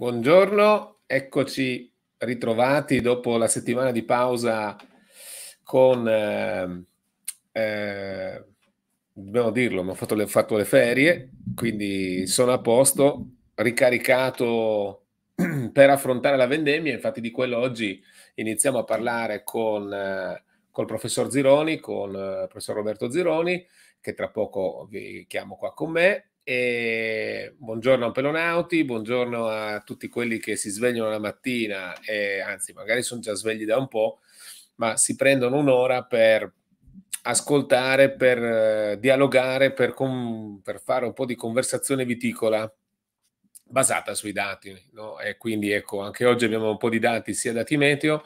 Buongiorno, eccoci ritrovati dopo la settimana di pausa con, eh, eh, dobbiamo dirlo, ho fatto le, ho fatto le ferie, quindi sono a posto, ricaricato per affrontare la vendemmia, infatti di quello oggi iniziamo a parlare con eh, col professor Zironi, con il eh, professor Roberto Zironi, che tra poco vi chiamo qua con me, e buongiorno a Pelonauti, buongiorno a tutti quelli che si svegliano la mattina, e, anzi magari sono già svegli da un po', ma si prendono un'ora per ascoltare, per eh, dialogare, per, com- per, fare un po' di conversazione viticola basata sui dati. No? E quindi ecco, anche oggi abbiamo un po' di dati, sia dati meteo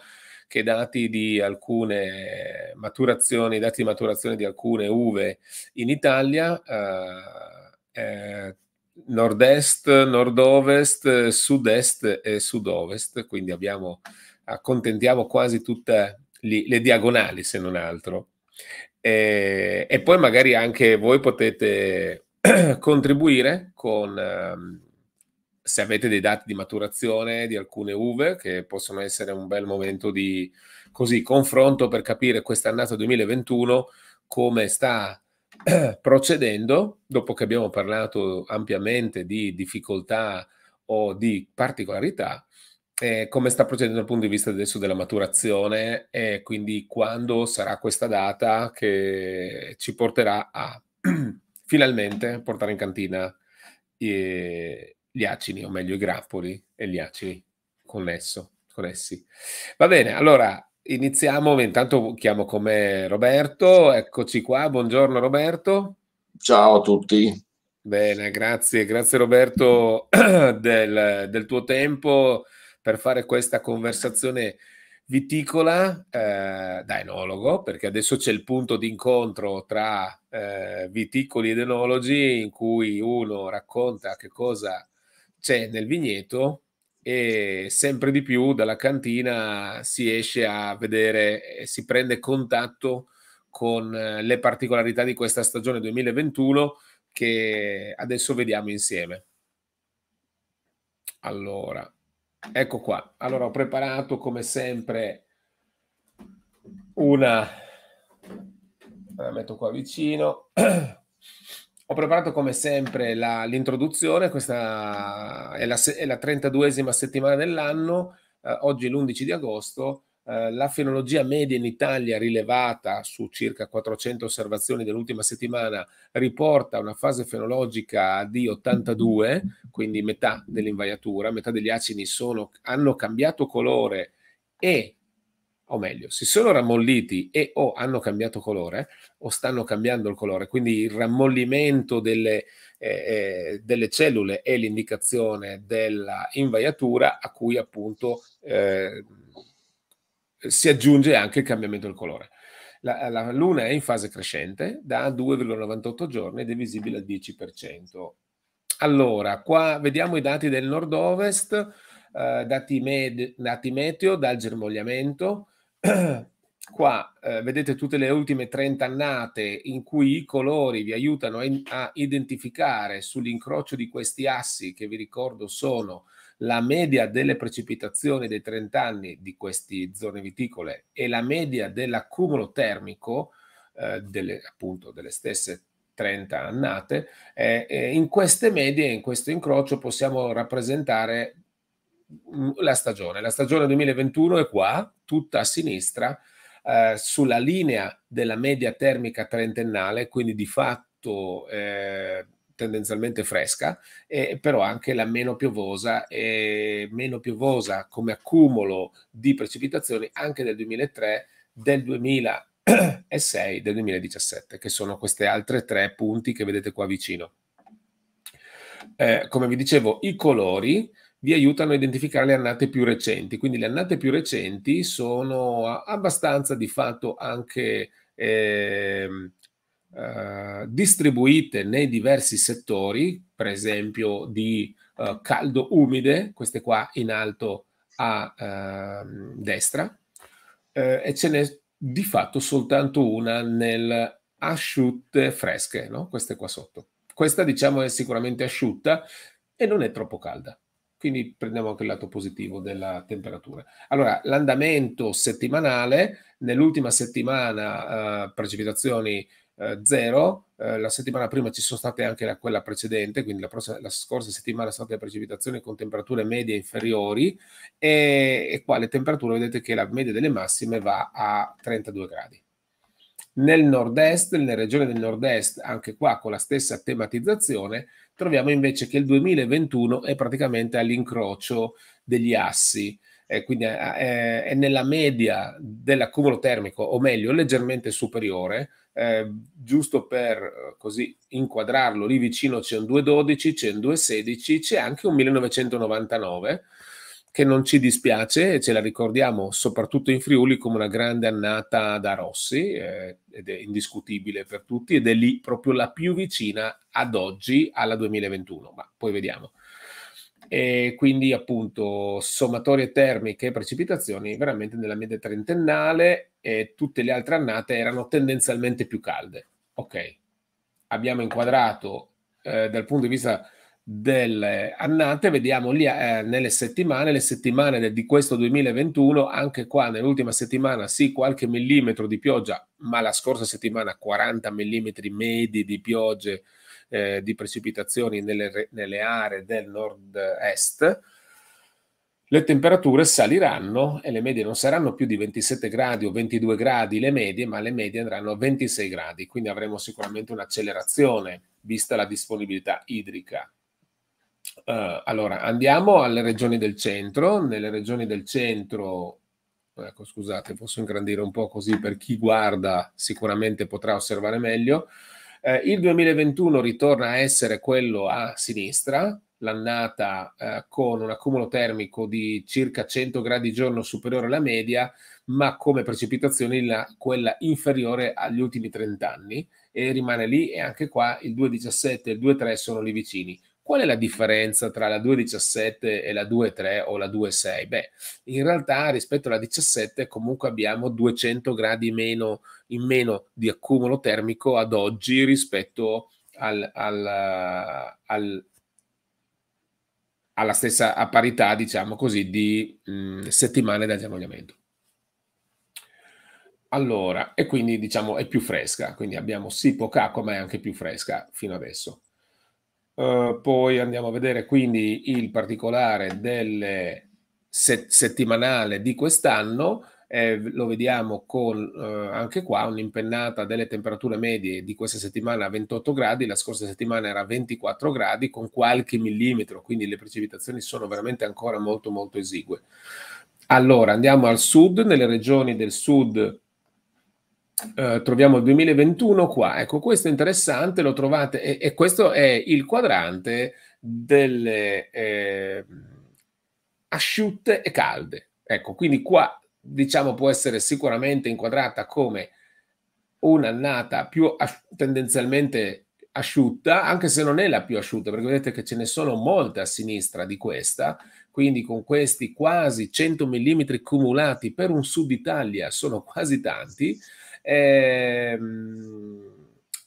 che dati di alcune maturazioni, dati di maturazione di alcune uve in Italia. Eh, eh, nord-est, nord-ovest, sud-est e sud-ovest, quindi abbiamo, accontentiamo quasi tutte le diagonali se non altro. E, eh, e poi magari anche voi potete contribuire con, ehm, se avete dei dati di maturazione di alcune uve, che possono essere un bel momento di così confronto per capire quest'annata 2021 come sta procedendo, dopo che abbiamo parlato ampiamente di difficoltà o di particolarità, eh, come sta procedendo dal punto di vista adesso della maturazione e quindi quando sarà questa data che ci porterà a finalmente portare in cantina eh, gli acini, o meglio i grappoli e gli acini con essi. Va bene, allora Iniziamo, intanto chiamo come me Roberto, eccoci qua, buongiorno Roberto. Ciao a tutti. Bene, grazie, grazie Roberto del, del tuo tempo per fare questa conversazione viticola eh, da enologo, perché adesso c'è il punto di incontro tra eh, viticoli ed enologi in cui uno racconta che cosa c'è nel vigneto e sempre di più dalla cantina si esce a vedere e si prende contatto con eh, le particolarità di questa stagione 2021 che adesso vediamo insieme. Allora, ecco qua. Allora, ho preparato come sempre una... La metto qua vicino. Ho preparato come sempre la, l'introduzione, questa è la, è la 32esima settimana dell'anno, eh, oggi è l'11 di agosto, eh, la fenologia media in Italia rilevata su circa 400 osservazioni dell'ultima settimana riporta una fase fenologica di 82, quindi metà dell'invaiatura, metà degli acini sono, hanno cambiato colore e o meglio, si sono rammolliti e o hanno cambiato colore o stanno cambiando il colore, quindi il rammollimento delle, eh, eh, delle cellule è l'indicazione della invaiatura a cui appunto eh, si aggiunge anche il cambiamento del colore. La, la luna è in fase crescente da 2,98 giorni ed è visibile al 10%. Allora, qua vediamo i dati del nord-ovest, eh, dati, med- dati meteo dal germogliamento, Qua eh, vedete tutte le ultime 30 annate in cui i colori vi aiutano a identificare sull'incrocio di questi assi che vi ricordo sono la media delle precipitazioni dei 30 anni di queste zone viticole e la media dell'accumulo termico eh, delle, appunto delle stesse 30 annate, eh, in queste medie, in questo incrocio possiamo rappresentare la stagione. La stagione 2021 è qua, tutta a sinistra, eh, sulla linea della media termica trentennale, quindi di fatto eh, tendenzialmente fresca, eh, però anche la meno piovosa e meno piovosa come accumulo di precipitazioni anche del 2003, del 2006, del 2017, che sono queste altre tre punti che vedete qua vicino. Eh, come vi dicevo, i colori vi aiutano a identificare le annate più recenti. Quindi le annate più recenti sono abbastanza di fatto anche eh, eh, distribuite nei diversi settori, per esempio di eh, caldo umide, queste qua in alto a ehm, destra, eh, e ce n'è di fatto soltanto una nel asciutte fresche, no? queste qua sotto. Questa diciamo è sicuramente asciutta e non è troppo calda. Quindi prendiamo anche il lato positivo della temperatura. Allora, l'andamento settimanale, nell'ultima settimana eh, precipitazioni eh, zero, eh, la settimana prima ci sono state anche la, quella precedente, quindi la, prossima, la scorsa settimana sono state precipitazioni con temperature medie inferiori e, e qua le temperature vedete che la media delle massime va a 32 gradi. Nel nord-est, nelle regioni del nord-est, anche qua con la stessa tematizzazione, troviamo invece che il 2021 è praticamente all'incrocio degli assi, eh, quindi è, eh, eh, è, nella media dell'accumulo termico, o meglio, leggermente superiore. Eh, giusto per eh, così inquadrarlo, lì vicino c'è un 212, c'è un 216, c'è anche un 1999 che non ci dispiace, e ce la ricordiamo soprattutto in Friuli come una grande annata da Rossi, eh, ed è indiscutibile per tutti, ed è lì proprio la più vicina ad oggi alla 2021, ma poi vediamo. E quindi appunto sommatorie termiche e precipitazioni veramente nella media trentennale e tutte le altre annate erano tendenzialmente più calde. Ok, abbiamo inquadrato eh, dal punto di vista delle annate, vediamo lì eh, nelle settimane, le settimane del, di questo 2021, anche qua nell'ultima settimana sì qualche millimetro di pioggia, ma la scorsa settimana 40 millimetri medi di piogge, eh, di precipitazioni nelle, nelle aree del nord-est, le temperature saliranno e le medie non saranno più di 27 gradi o 22 gradi le medie, ma le medie andranno a 26 gradi, quindi avremo sicuramente un'accelerazione vista la disponibilità idrica Uh, allora, andiamo alle regioni del centro. Nelle regioni del centro, ecco, scusate, posso ingrandire un po' così per chi guarda, sicuramente potrà osservare meglio. Uh, il 2021 ritorna a essere quello a sinistra, l'annata uh, con un accumulo termico di circa 100 gradi giorno superiore alla media, ma come precipitazioni la, quella inferiore agli ultimi 30 anni e rimane lì e anche qua il 2,17 e il 2,3 sono lì vicini Qual è la differenza tra la 2.17 e la 2.3 o la 2.6? Beh, in realtà rispetto alla 17 comunque abbiamo 200 gradi meno, in meno di accumulo termico ad oggi rispetto al, al, al, alla stessa a parità, diciamo così, di mh, settimane da germogliamento. Allora, e quindi diciamo è più fresca, quindi abbiamo sì poca acqua ma è anche più fresca fino adesso. Eh, poi andiamo a vedere quindi il particolare del se- settimanale di quest'anno. Eh, lo vediamo con eh, anche qua un'impennata delle temperature medie di questa settimana a 28 gradi, la scorsa settimana era a 24 gradi con qualche millimetro, quindi le precipitazioni sono veramente ancora molto molto esigue. Allora andiamo al sud, nelle regioni del sud eh, troviamo il 2021 qua. Ecco, questo è interessante, lo trovate, e, e questo è il quadrante delle eh, asciutte e calde. Ecco, quindi qua diciamo può essere sicuramente inquadrata come un'annata più as- tendenzialmente asciutta, anche se non è la più asciutta, perché vedete che ce ne sono molte a sinistra di questa, quindi con questi quasi 100 mm cumulati per un sud Italia sono quasi tanti, Ehm,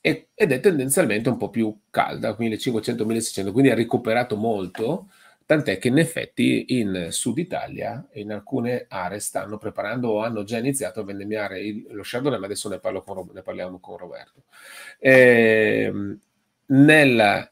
ed è tendenzialmente un po' più calda, 1500-1600, quindi ha recuperato molto, tant'è che in effetti in Sud Italia, in alcune aree, stanno preparando o hanno già iniziato a vendemmiare il, lo Chardonnay, ma adesso ne, con, ne parliamo con Roberto. Eh, nella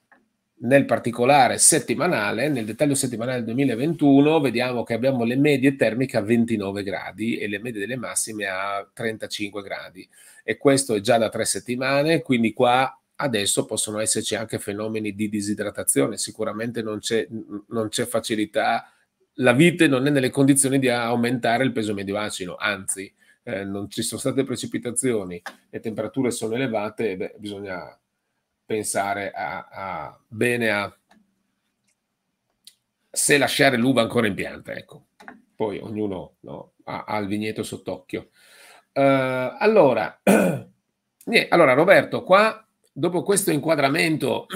nel particolare settimanale, nel dettaglio settimanale del 2021 vediamo che abbiamo le medie termiche a 29 gradi e le medie delle massime a 35 gradi e questo è già da tre settimane, quindi qua adesso possono esserci anche fenomeni di disidratazione, sicuramente non c'è, non c'è facilità, la vite non è nelle condizioni di aumentare il peso medio acino, anzi eh, non ci sono state precipitazioni, le temperature sono elevate, beh, bisogna pensare a, a bene a se lasciare l'uva ancora in pianta, ecco. Poi ognuno no, ha, ha, il vigneto sott'occhio. Uh, allora, allora, Roberto, qua, dopo questo inquadramento,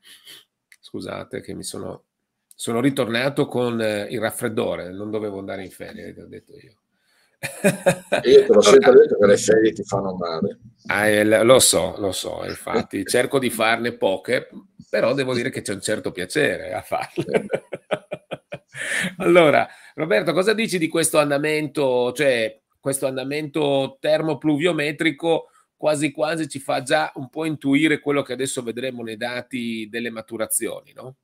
scusate che mi sono, sono ritornato con eh, il raffreddore, non dovevo andare in ferie, ho detto io. Io te l'ho sempre detto che le ferie eh, ti fanno male. Ah, eh, lo so, lo so, infatti cerco di farne poche, però devo dire che c'è un certo piacere a farle. allora, Roberto, cosa dici di questo andamento, cioè questo andamento termopluviometrico quasi quasi ci fa già un po' intuire quello che adesso vedremo nei dati delle maturazioni, no?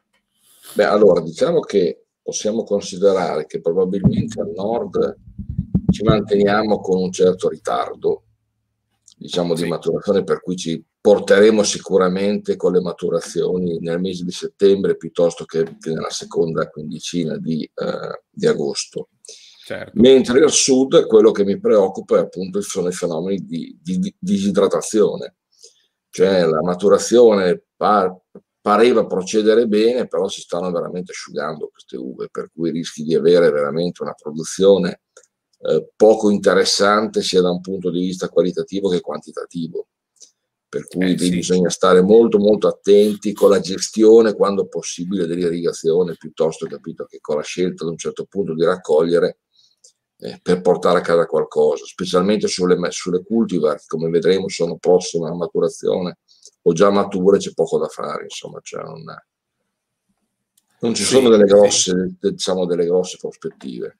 Beh, allora, diciamo che possiamo considerare che probabilmente al nord ci manteniamo con un certo ritardo, diciamo, di sì. maturazione, per cui ci porteremo sicuramente con le maturazioni nel mese di settembre piuttosto che, nella seconda quindicina di, eh, di agosto. Certo. Mentre al sud quello che mi preoccupa è appunto sono i fenomeni di, di, di disidratazione, cioè la maturazione par, pareva procedere bene, però si stanno veramente asciugando queste uve, per cui rischi di avere veramente una produzione eh, poco interessante sia da un punto di vista qualitativo che quantitativo. Per cui eh, sì. bisogna stare molto molto attenti con la gestione quando possibile dell'irrigazione, piuttosto capito che con la scelta ad un certo punto di raccogliere eh, per portare a casa qualcosa, specialmente sulle, sulle cultivar che come vedremo sono prossime alla maturazione o già mature c'è poco da fare, insomma, cioè non, non, ci sono delle grosse, diciamo, delle grosse prospettive.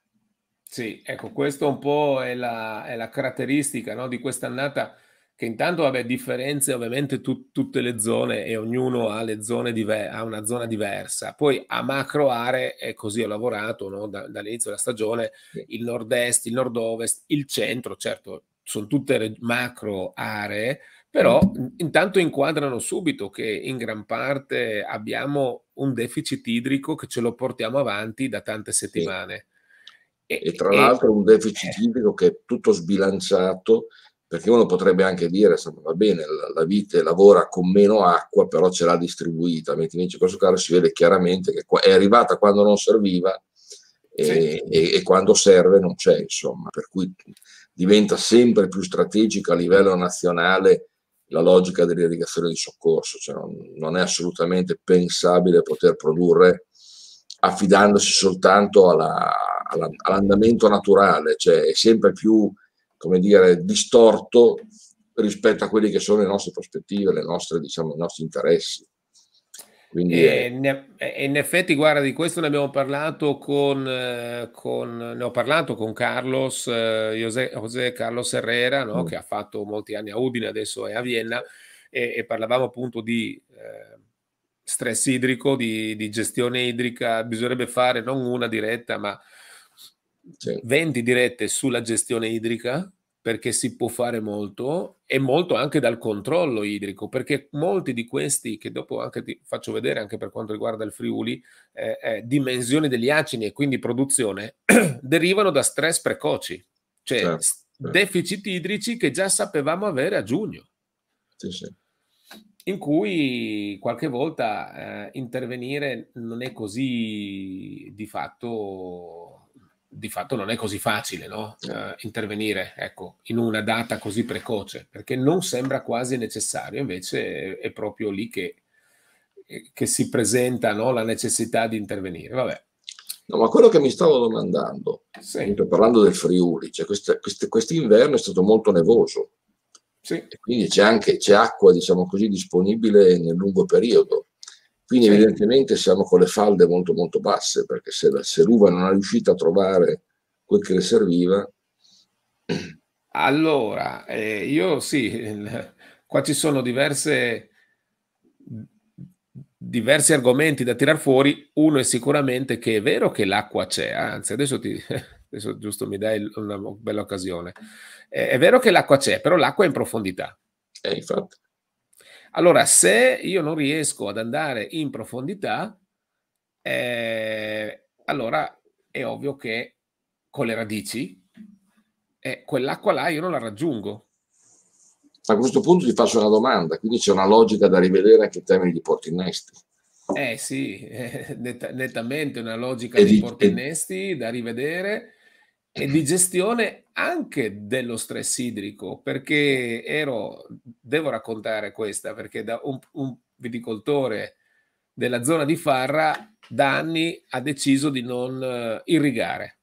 Sì, ecco, questo un po' è la, è la caratteristica no, di quest'annata che intanto vabbè, differenze ovviamente tu, tutte le zone e ognuno ha, diver- ha, una zona diversa. Poi a macro aree, e così ho lavorato no? da, dall'inizio della stagione, il nord-est, il nord-ovest, il centro, certo, sono tutte re- macro aree, però intanto inquadrano subito che in gran parte abbiamo un deficit idrico che ce lo portiamo avanti da tante settimane e tra l'altro un deficit eh. idrico che è tutto sbilanciato, perché uno potrebbe anche dire, va bene, la, vite lavora con meno acqua, però ce l'ha distribuita, mentre invece in questo caso si vede chiaramente che è arrivata quando non serviva e, sì. e, e quando serve non c'è, insomma, per cui diventa sempre più strategica a livello nazionale la logica dell'irrigazione di soccorso, cioè non, non è assolutamente pensabile poter produrre affidandosi soltanto alla, alla, all'andamento naturale, cioè è sempre più come dire, distorto rispetto a quelle che sono le nostre prospettive, le nostre, diciamo, i nostri interessi. Quindi, e, eh. in effetti, guarda, di questo ne abbiamo parlato con, eh, con ne ho parlato con Carlos, eh, José, José Carlos Herrera, no? mm. che ha fatto molti anni a Udine, adesso è a Vienna, e, e parlavamo appunto di eh, stress idrico, di, di gestione idrica, bisognerebbe fare non una diretta, ma sì. 20 dirette sulla gestione idrica perché si può fare molto e molto anche dal controllo idrico, perché molti di questi, che dopo anche ti faccio vedere anche per quanto riguarda il Friuli, eh, eh dimensioni degli acini e quindi produzione, derivano da stress precoci, cioè certo. deficit idrici che già sapevamo avere a giugno. Sì, sì in cui qualche volta eh, intervenire non è così di fatto, di fatto non è così facile no? eh, intervenire ecco, in una data così precoce, perché non sembra quasi necessario, invece è, è proprio lì che, eh, che si presenta no? la necessità di intervenire. Vabbè. No, ma quello che mi stavo domandando, sì. parlando del Friuli, cioè quest'inverno quest è stato molto nevoso. Sì. Quindi c'è anche c'è acqua, diciamo così, disponibile nel lungo periodo. Quindi sì. evidentemente siamo con le falde molto molto basse, perché se, la, se l'uva non è riuscita a trovare quel che le serviva... Allora, eh, io sì, qua ci sono diverse, diversi argomenti da tirar fuori. Uno è sicuramente che è vero che l'acqua c'è, anzi adesso ti, Adesso giusto mi dai una bella occasione. Eh, è vero che l'acqua c'è, però l'acqua è in profondità. Eh, infatti. Allora, se io non riesco ad andare in profondità, eh, allora è ovvio che con le radici eh, quell'acqua là io non la raggiungo. A questo punto ti faccio una domanda, quindi c'è una logica da rivedere anche in termini di porti innesti. Eh sì, eh, netta, nettamente una logica e di, di porti innesti da rivedere e di gestione anche dello stress idrico, perché ero, devo raccontare questa, perché da un, un viticoltore della zona di Farra da anni ha deciso di non eh, irrigare.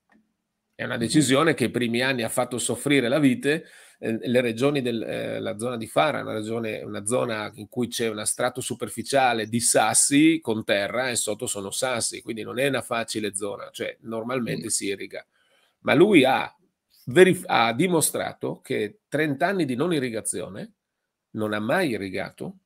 È una mm. decisione che i primi anni ha fatto soffrire la vite, eh, le regioni della eh, zona di Fara, una, regione, una zona in cui c'è una strato superficiale di sassi con terra e sotto sono sassi, quindi non è una facile zona, cioè mm. normalmente mm. si irriga ma lui ha, verif- ha dimostrato che 30 anni di non irrigazione, non ha mai irrigato,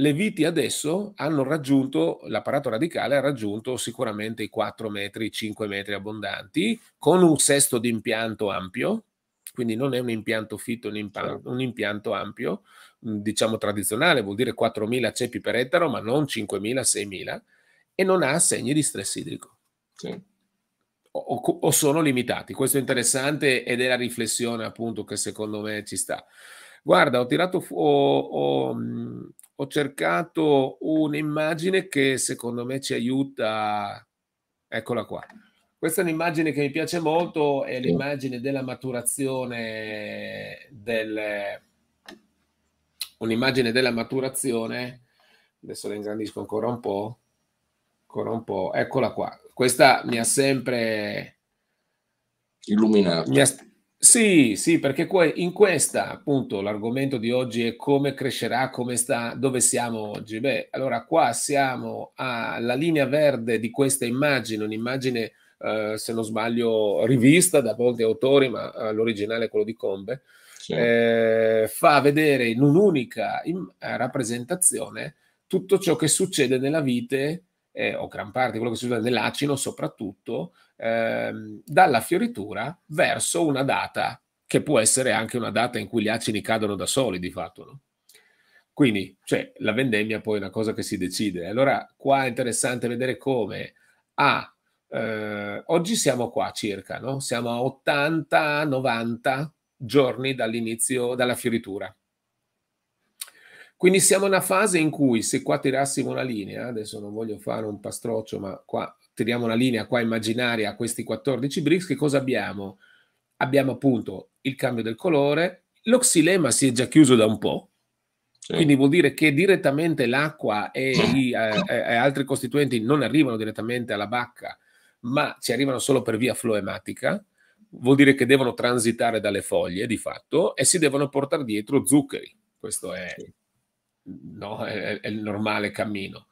le viti adesso hanno raggiunto, l'apparato radicale ha raggiunto sicuramente i 4 metri, 5 metri abbondanti, con un sesto di impianto ampio, quindi non è un impianto fitto, un impianto, certo. un impianto ampio, mm, diciamo tradizionale, vuol dire 4.000 ceppi per ettaro, ma non 5.000, 6.000, e non ha segni di stress idrico. Sì o, o, sono limitati. Questo è interessante ed è la riflessione appunto che secondo me ci sta. Guarda, ho tirato fu- ho, ho, ho cercato un'immagine che secondo me ci aiuta. Eccola qua. Questa è un'immagine che mi piace molto, è l'immagine della maturazione del un'immagine della maturazione. Adesso la ingrandisco ancora un po'. Ancora un po'. Eccola qua. Questa mi ha sempre illuminato. Mi ha... Sì, sì, perché in questa appunto l'argomento di oggi è come crescerà, come sta, dove siamo oggi. Beh, allora qua siamo alla linea verde di questa immagine, un'immagine eh, se non sbaglio rivista da molti autori, ma eh, l'originale è quello di Combe, sì. eh, fa vedere in un'unica rappresentazione tutto ciò che succede nella vite eh, o gran parte di quello che si usa nell'acino, soprattutto, ehm, dalla fioritura verso una data, che può essere anche una data in cui gli acini cadono da soli di fatto. No? Quindi cioè, la vendemmia poi è una cosa che si decide. Allora qua è interessante vedere come a... Eh, oggi siamo qua circa, no? siamo a 80-90 giorni dall'inizio, dalla fioritura quindi siamo in una fase in cui se qua tirassimo una linea, adesso non voglio fare un pastroccio, ma qua tiriamo una linea qua immaginaria a questi 14 BRICS, che cosa abbiamo? Abbiamo appunto il cambio del colore, lo xilema si è già chiuso da un po', sì. quindi vuol dire che direttamente l'acqua e, gli, eh, eh, e altri costituenti non arrivano direttamente alla bacca, ma ci arrivano solo per via floematica, vuol dire che devono transitare dalle foglie di fatto e si devono portare dietro zuccheri. Questo è... Sì no? è, è il normale cammino.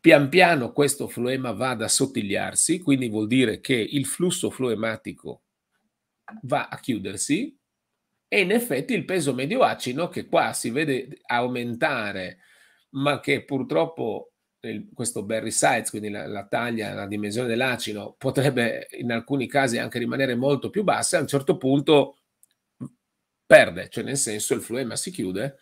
Pian piano questo floema va ad assottigliarsi, quindi vuol dire che il flusso floematico va a chiudersi e in effetti il peso medio acino che qua si vede aumentare, ma che purtroppo il, questo berry Sides, quindi la, la, taglia, la dimensione dell'acino, potrebbe in alcuni casi anche rimanere molto più bassa, a un certo punto perde, cioè nel senso il floema si chiude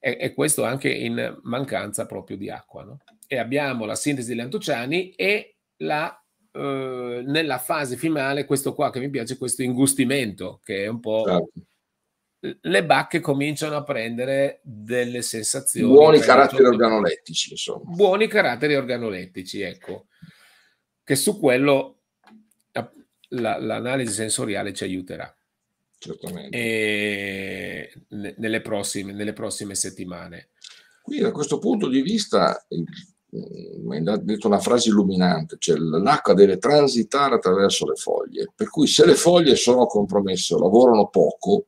e, e questo anche in mancanza proprio di acqua. No? E abbiamo la sintesi degli Lantociani e la Uh, nella fase finale questo qua che mi piace, questo ingustimento che è un po'... Certo. Le bacche cominciano a prendere delle sensazioni... Buoni caratteri tutto... organolettici, insomma. Buoni caratteri organolettici, ecco. Che su quello l'analisi sensoriale ci aiuterà certamente. Eh, e nelle, prossime, nelle prossime settimane. Quindi da questo punto di vista mm, mi ha detto una frase illuminante, cioè l'acqua deve transitare attraverso le foglie, per cui se le foglie sono compromesse, o lavorano poco,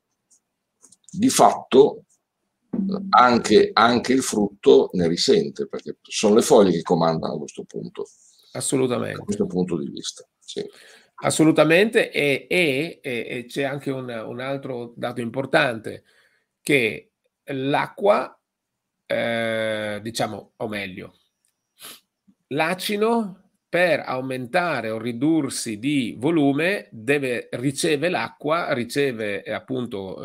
di fatto anche, anche il frutto ne risente, perché sono le foglie che comandano a questo punto. Assolutamente. Da questo punto di vista. Sì. Assolutamente, e, e, e c'è anche un, un, altro dato importante, che l'acqua, eh, diciamo, o meglio, l'acino per aumentare o ridursi di volume deve, riceve l'acqua, riceve eh, appunto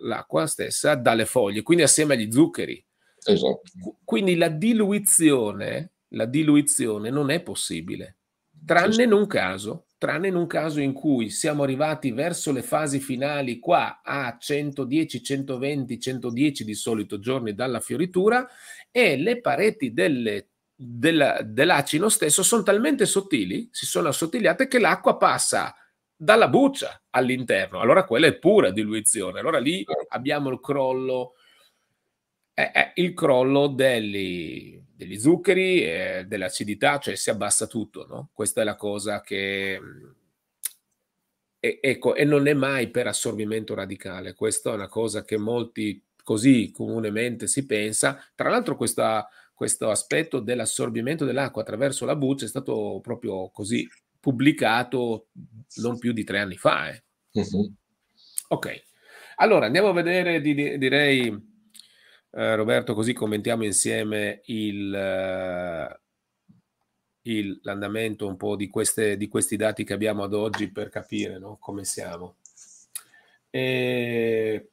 l'acqua stessa dalle foglie, quindi assieme agli zuccheri. Esatto. Quindi la diluizione, la diluizione non è possibile, tranne esatto. in un caso, tranne in un caso in cui siamo arrivati verso le fasi finali qua a 110, 120, 110 di solito giorni dalla fioritura e le pareti delle, della, dell'acino stesso sono talmente sottili, si sono assottigliate che l'acqua passa dalla buccia all'interno, allora quella è pura diluizione, allora lì abbiamo il crollo, eh, eh, il crollo degli, degli zuccheri, eh, dell'acidità, cioè si abbassa tutto, no? Questa è la cosa che... E, ecco, e non è mai per assorbimento radicale, questa è una cosa che molti così comunemente si pensa. Tra l'altro questa, questo aspetto dell'assorbimento dell'acqua attraverso la buccia è stato proprio così pubblicato non più di tre anni fa. Eh. Uh-huh. Ok, allora andiamo a vedere, di, di, direi eh, Roberto, così commentiamo insieme il, eh, il, l'andamento un po' di, queste, di, questi dati che abbiamo ad oggi per capire no, come siamo. E...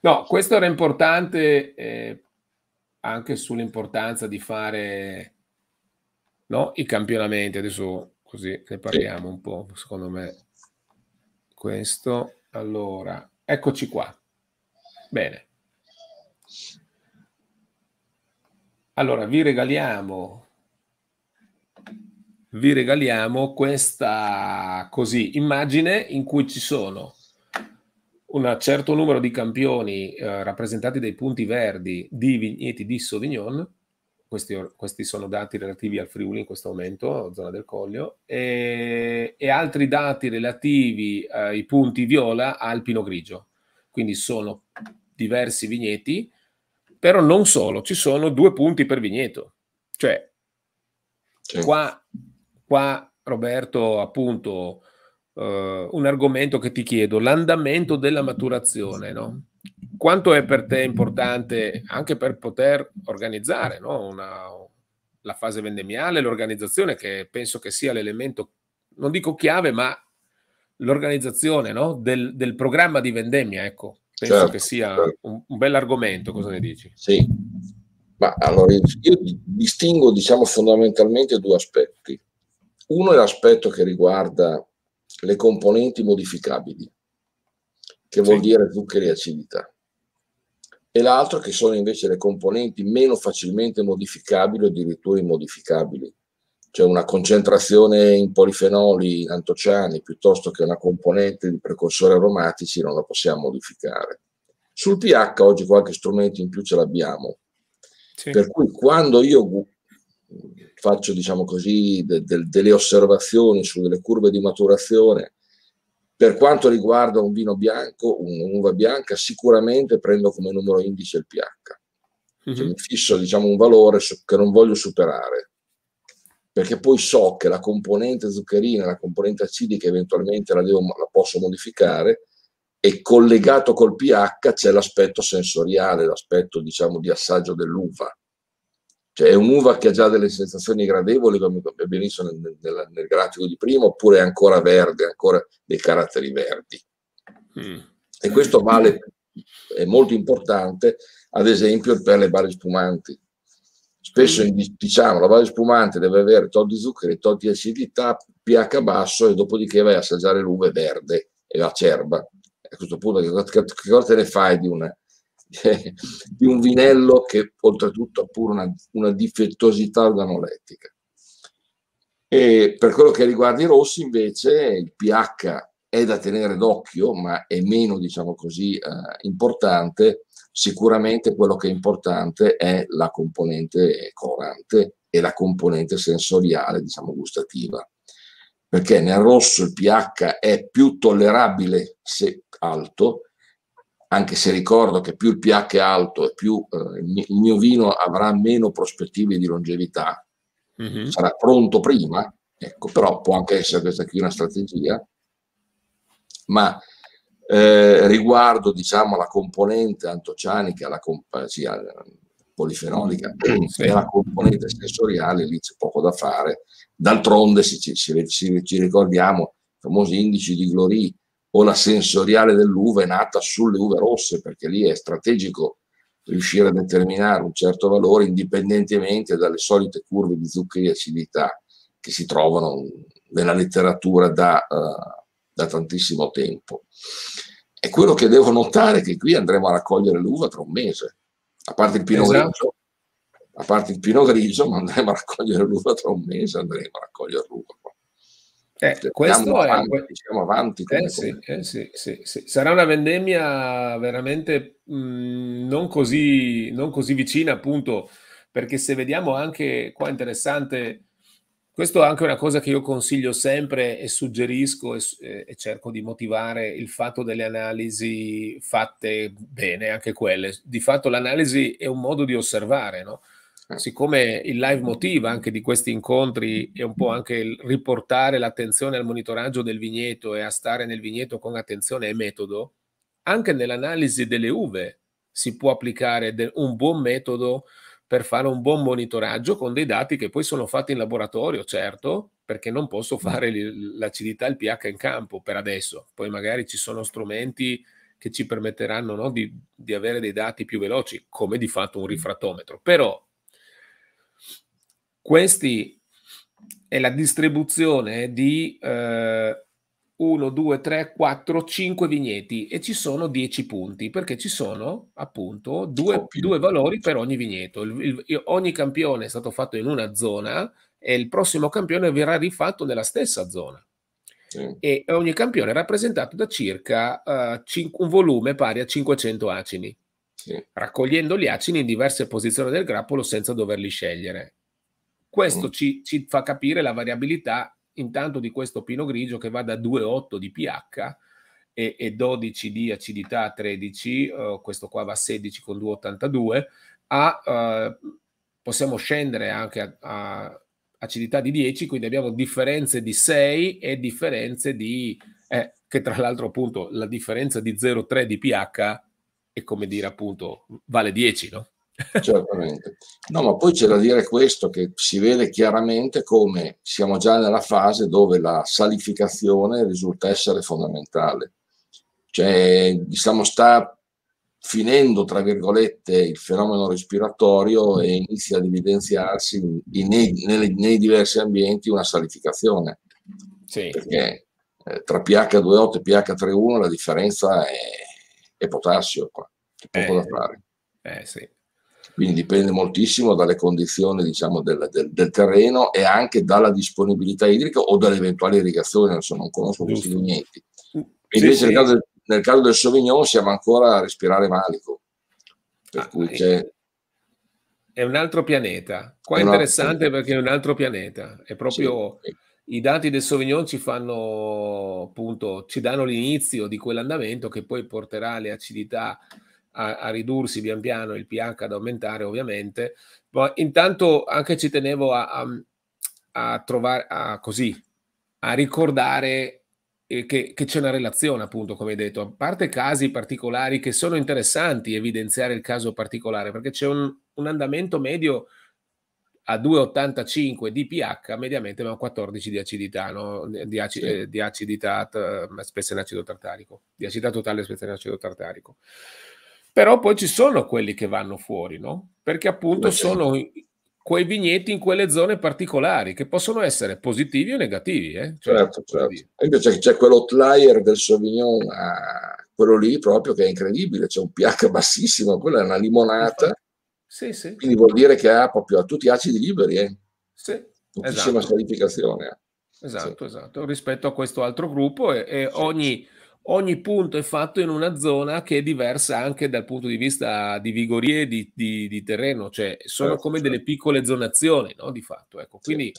No, questo era importante eh, anche sull'importanza di fare no, i campionamenti. Adesso così ne parliamo un po', secondo me. Questo, allora, eccoci qua. Bene. Allora, vi regaliamo, vi regaliamo questa così, immagine in cui ci sono un certo numero di campioni eh, rappresentati dai punti verdi di vigneti di Sauvignon, questi, questi, sono dati relativi al Friuli in questo momento, zona del Coglio, e, e altri dati relativi eh, ai punti viola al Pino Grigio. Quindi sono diversi vigneti però non solo, ci sono due punti per vigneto. Cioè, sì. qua, qua, Roberto, appunto, eh, un argomento che ti chiedo, l'andamento della maturazione, no? Quanto è per te importante anche per poter organizzare no? Una, la fase vendemiale, l'organizzazione, che penso che sia l'elemento, non dico chiave, ma l'organizzazione no? del, del, programma di vendemmia, ecco. Penso certo, che sia certo. un, un bel cosa ne dici? Sì, ma allora io distingo diciamo fondamentalmente due aspetti. Uno è l'aspetto che riguarda le componenti modificabili, che vuol sì. dire zuccheri e acidità, e l'altro che sono invece le componenti meno facilmente modificabili o addirittura immodificabili, cioè una concentrazione in polifenoli, in antociani, piuttosto che una componente di precursori aromatici, non la possiamo modificare. Sul pH oggi qualche strumento in più ce l'abbiamo, sì. per cui quando io faccio diciamo così, de, de, delle osservazioni sulle curve di maturazione, per quanto riguarda un vino bianco, un'uva bianca, sicuramente prendo come numero indice il pH. Cioè, mhm. mi fisso diciamo, un valore che non voglio superare perché poi so che la componente zuccherina, la componente acidica eventualmente la, devo, la posso modificare e collegato col pH c'è l'aspetto sensoriale, l'aspetto diciamo di assaggio dell'uva. Cioè è un'uva che ha già delle sensazioni gradevoli, come benissimo nel, nel, nel grafico di prima, oppure è ancora verde, ancora dei caratteri verdi. Mm. E questo vale, è molto importante, ad esempio, per le barre spumanti Spesso diciamo la base spumante deve avere tot di zuccheri, tot di acidità, pH basso e dopodiché vai a assaggiare l'uve verde e acerba. A questo punto che, che, che cosa te ne fai di una, di un vinello che oltretutto ha pure una, una, difettosità organolettica. E per quello che riguarda i rossi, invece, il pH è da tenere d'occhio, ma è meno, diciamo così, eh, importante Sicuramente quello che è importante è la componente colorante e la componente sensoriale, diciamo gustativa, perché nel rosso il pH è più tollerabile se alto, anche se ricordo che più il pH è alto e più eh, il mio vino avrà meno prospettive di longevità, mm-hmm. sarà pronto prima, ecco, però può anche essere questa qui una strategia, ma eh, riguardo diciamo, alla componente antocianica, la comp- eh, sì, polifenolica mm, sì. e la componente sensoriale, lì c'è poco da fare. D'altronde, se ci, se ci ricordiamo, i famosi indici di Glory o la sensoriale dell'uva è nata sulle uve rosse, perché lì è strategico riuscire a determinare un certo valore indipendentemente dalle solite curve di zuccheri e acidità che si trovano nella letteratura da... Uh, da tantissimo tempo. E quello che devo notare è che qui andremo a raccogliere l'uva tra un mese, a parte il pino esatto. grigio, a parte il pino grigio, ma andremo a raccogliere l'uva tra un mese, andremo a raccogliere l'uva. Eh, cioè, questo avanti, è Siamo avanti. Come, eh, sì, come. Eh, sì, sì, Sarà una vendemmia veramente mh, mm, non, così, non così vicina, appunto, perché se vediamo anche qua interessante questo è anche una cosa che io consiglio sempre e suggerisco e, eh, e, cerco di motivare il fatto delle analisi fatte bene, anche quelle. Di fatto l'analisi è un modo di osservare, no? Eh. Siccome il live motive anche di questi incontri è un po' anche il riportare l'attenzione al monitoraggio del vigneto e a stare nel vigneto con attenzione e metodo, anche nell'analisi delle uve si può applicare un buon metodo per fare un buon monitoraggio con dei dati che poi sono fatti in laboratorio, certo, perché non posso fare l'acidità e il pH in campo per adesso. Poi magari ci sono strumenti che ci permetteranno no, di, di avere dei dati più veloci, come di fatto un rifrattometro. Però questa è la distribuzione di eh, 1, 2, 3, 4, 5 vigneti e ci sono 10 punti perché ci sono appunto due, due valori per ogni vigneto. Il, il, ogni campione è stato fatto in una zona e il prossimo campione verrà rifatto nella stessa zona. Sì. E ogni campione è rappresentato da circa uh, un volume pari a 500 acini, sì. raccogliendo gli acini in diverse posizioni del grappolo senza doverli scegliere. Questo mm. ci, ci fa capire la variabilità intanto di questo Pino Grigio che va da 2,8 di pH e, e 12 di acidità a 13, uh, questo qua va a 16 con 2,82, a, uh, eh, possiamo scendere anche a, a, acidità di 10, quindi abbiamo differenze di 6 e differenze di, eh, che tra l'altro appunto la differenza di 0,3 di pH è come dire appunto vale 10, no? Certamente. No, ma poi c'è da dire questo, che si vede chiaramente come siamo già nella fase dove la salificazione risulta essere fondamentale. Cioè, diciamo, sta finendo, tra virgolette, il fenomeno respiratorio e inizia ad evidenziarsi nei, nei, nei diversi ambienti una salificazione. Sì. Perché eh, tra pH2,8 e pH3,1 la differenza è, è potassio qua. C'è poco eh, da fare. Eh sì quindi dipende moltissimo dalle condizioni diciamo, del, del, del, terreno e anche dalla disponibilità idrica o dall'eventuale irrigazione, non, so, non conosco questi vigneti. Mm. Invece sì, nel, caso, nel, caso, del Sauvignon siamo ancora a respirare malico, per ah, cui c'è... È un altro pianeta, qua è interessante altro... perché è un altro pianeta, è proprio... Sì, sì. I dati del Sauvignon ci fanno appunto, ci danno l'inizio di quell'andamento che poi porterà le acidità a, a ridursi pian piano, il pH ad aumentare ovviamente, ma intanto anche ci tenevo a, a, a trovare, a, così, a ricordare eh, che, che, c'è una relazione, appunto, come hai detto, a parte casi particolari che sono interessanti evidenziare il caso particolare, perché c'è un, un andamento medio a 2,85 di pH, mediamente ma 14 di acidità, no? di, ac- sì. eh, di acidità t- eh, spesso in acido tartarico, di acidità totale spesso in acido tartarico. Però poi ci sono quelli che vanno fuori, no? Perché appunto sono quei vigneti in quelle zone particolari che possono essere positivi o negativi. Eh? Cioè, certo, certo. Invece c'è, c'è quell'outlier del Sauvignon, ah, quello lì proprio che è incredibile, c'è un pH bassissimo, quella è una limonata. Sì, sì. Quindi vuol dire che ha proprio a tutti gli acidi liberi. Eh? Sì, Pochissima esatto. salificazione. Eh. Esatto, sì. esatto, rispetto a questo altro gruppo e, e ogni ogni punto è fatto in una zona che è diversa anche dal punto di vista di vigorie di, di, di terreno, cioè sono certo, come delle certo. piccole zonazioni, no? Di fatto, ecco. Quindi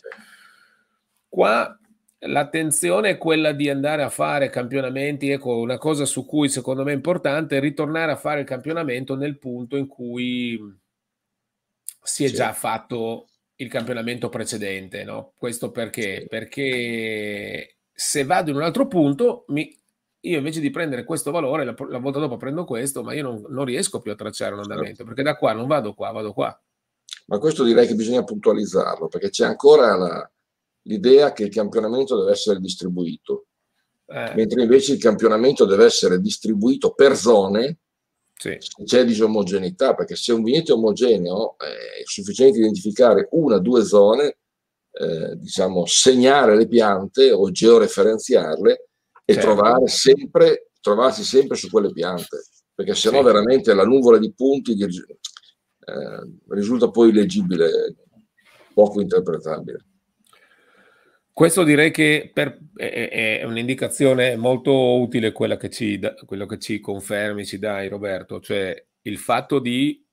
qua l'attenzione è quella di andare a fare campionamenti, ecco, una cosa su cui secondo me è importante è ritornare a fare il campionamento nel punto in cui si è già fatto il campionamento precedente, no? Questo perché? Perché se vado in un altro punto mi io invece di prendere questo valore, la, la volta dopo prendo questo, ma io non, non riesco più a tracciare un certo. andamento, perché da qua non vado qua, vado qua. Ma questo direi che bisogna puntualizzarlo, perché c'è ancora la, l'idea che il campionamento deve essere distribuito, eh. mentre invece il campionamento deve essere distribuito per zone, sì. c'è disomogeneità, perché se un vigneto è omogeneo è sufficiente identificare una o due zone, eh, diciamo, segnare le piante o georeferenziarle e certo. trovare sempre, trovarsi sempre su quelle piante, perché sennò sì. veramente la nuvola di punti di, eh, risulta poi leggibile, poco interpretabile. Questo direi che per, è, è, un'indicazione molto utile quella che, ci, quello che ci confermi, ci dai Roberto, cioè il fatto di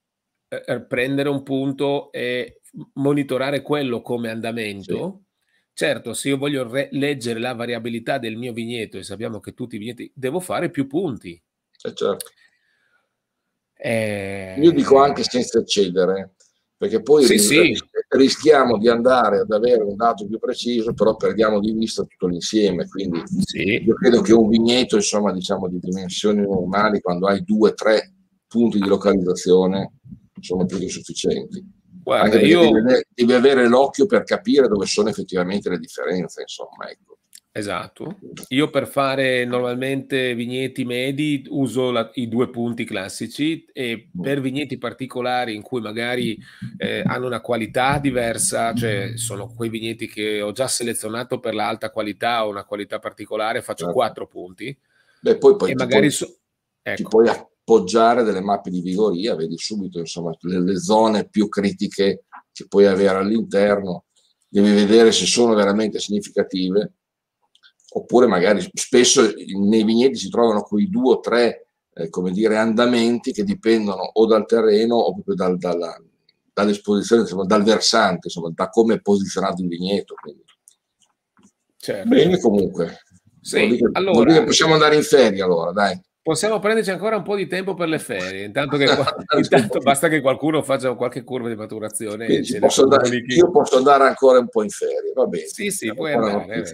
eh, eh, prendere un punto e monitorare quello come andamento. Sì Certo, se io voglio re- leggere la variabilità del mio vigneto e sappiamo che tutti i vigneti, devo fare più punti. Eh certo. Eh... Io dico anche senza eccedere, perché poi sì, ris- sì. rischiamo di andare ad avere un dato più preciso, però perdiamo di vista tutto l'insieme. Quindi sì. io credo che un vigneto, insomma, diciamo di dimensioni normali, quando hai due o tre punti di localizzazione, sono più che sufficienti. Guarda, io... Devi, avere l'occhio per capire dove sono effettivamente le differenze, insomma. Ecco. Esatto. Io per fare normalmente vigneti medi uso la, i due punti classici e mm. per vigneti particolari in cui magari eh, hanno una qualità diversa, cioè sono quei vigneti che ho già selezionato per l'alta qualità o una qualità particolare, faccio certo. quattro punti. Beh, poi, poi e magari... Puoi, so- ecco. puoi appoggiare delle mappe di vigoria, vedi subito insomma, le, le zone più critiche che puoi avere all'interno, devi vedere se sono veramente significative, oppure magari spesso nei vigneti si trovano quei due o tre eh, come dire, andamenti che dipendono o dal terreno o proprio dal, dalla, dall'esposizione, insomma, dal versante, insomma, da come è posizionato il vigneto. Quindi. Certo. Bene comunque. Sì, allora, possiamo andare in ferie allora, dai possiamo prenderci ancora un po' di tempo per le ferie. Intanto, che, intanto basta che qualcuno faccia qualche curva di maturazione. Quindi, posso andare, Io posso andare ancora un po' in ferie, va bene. Sì, sì, puoi andare,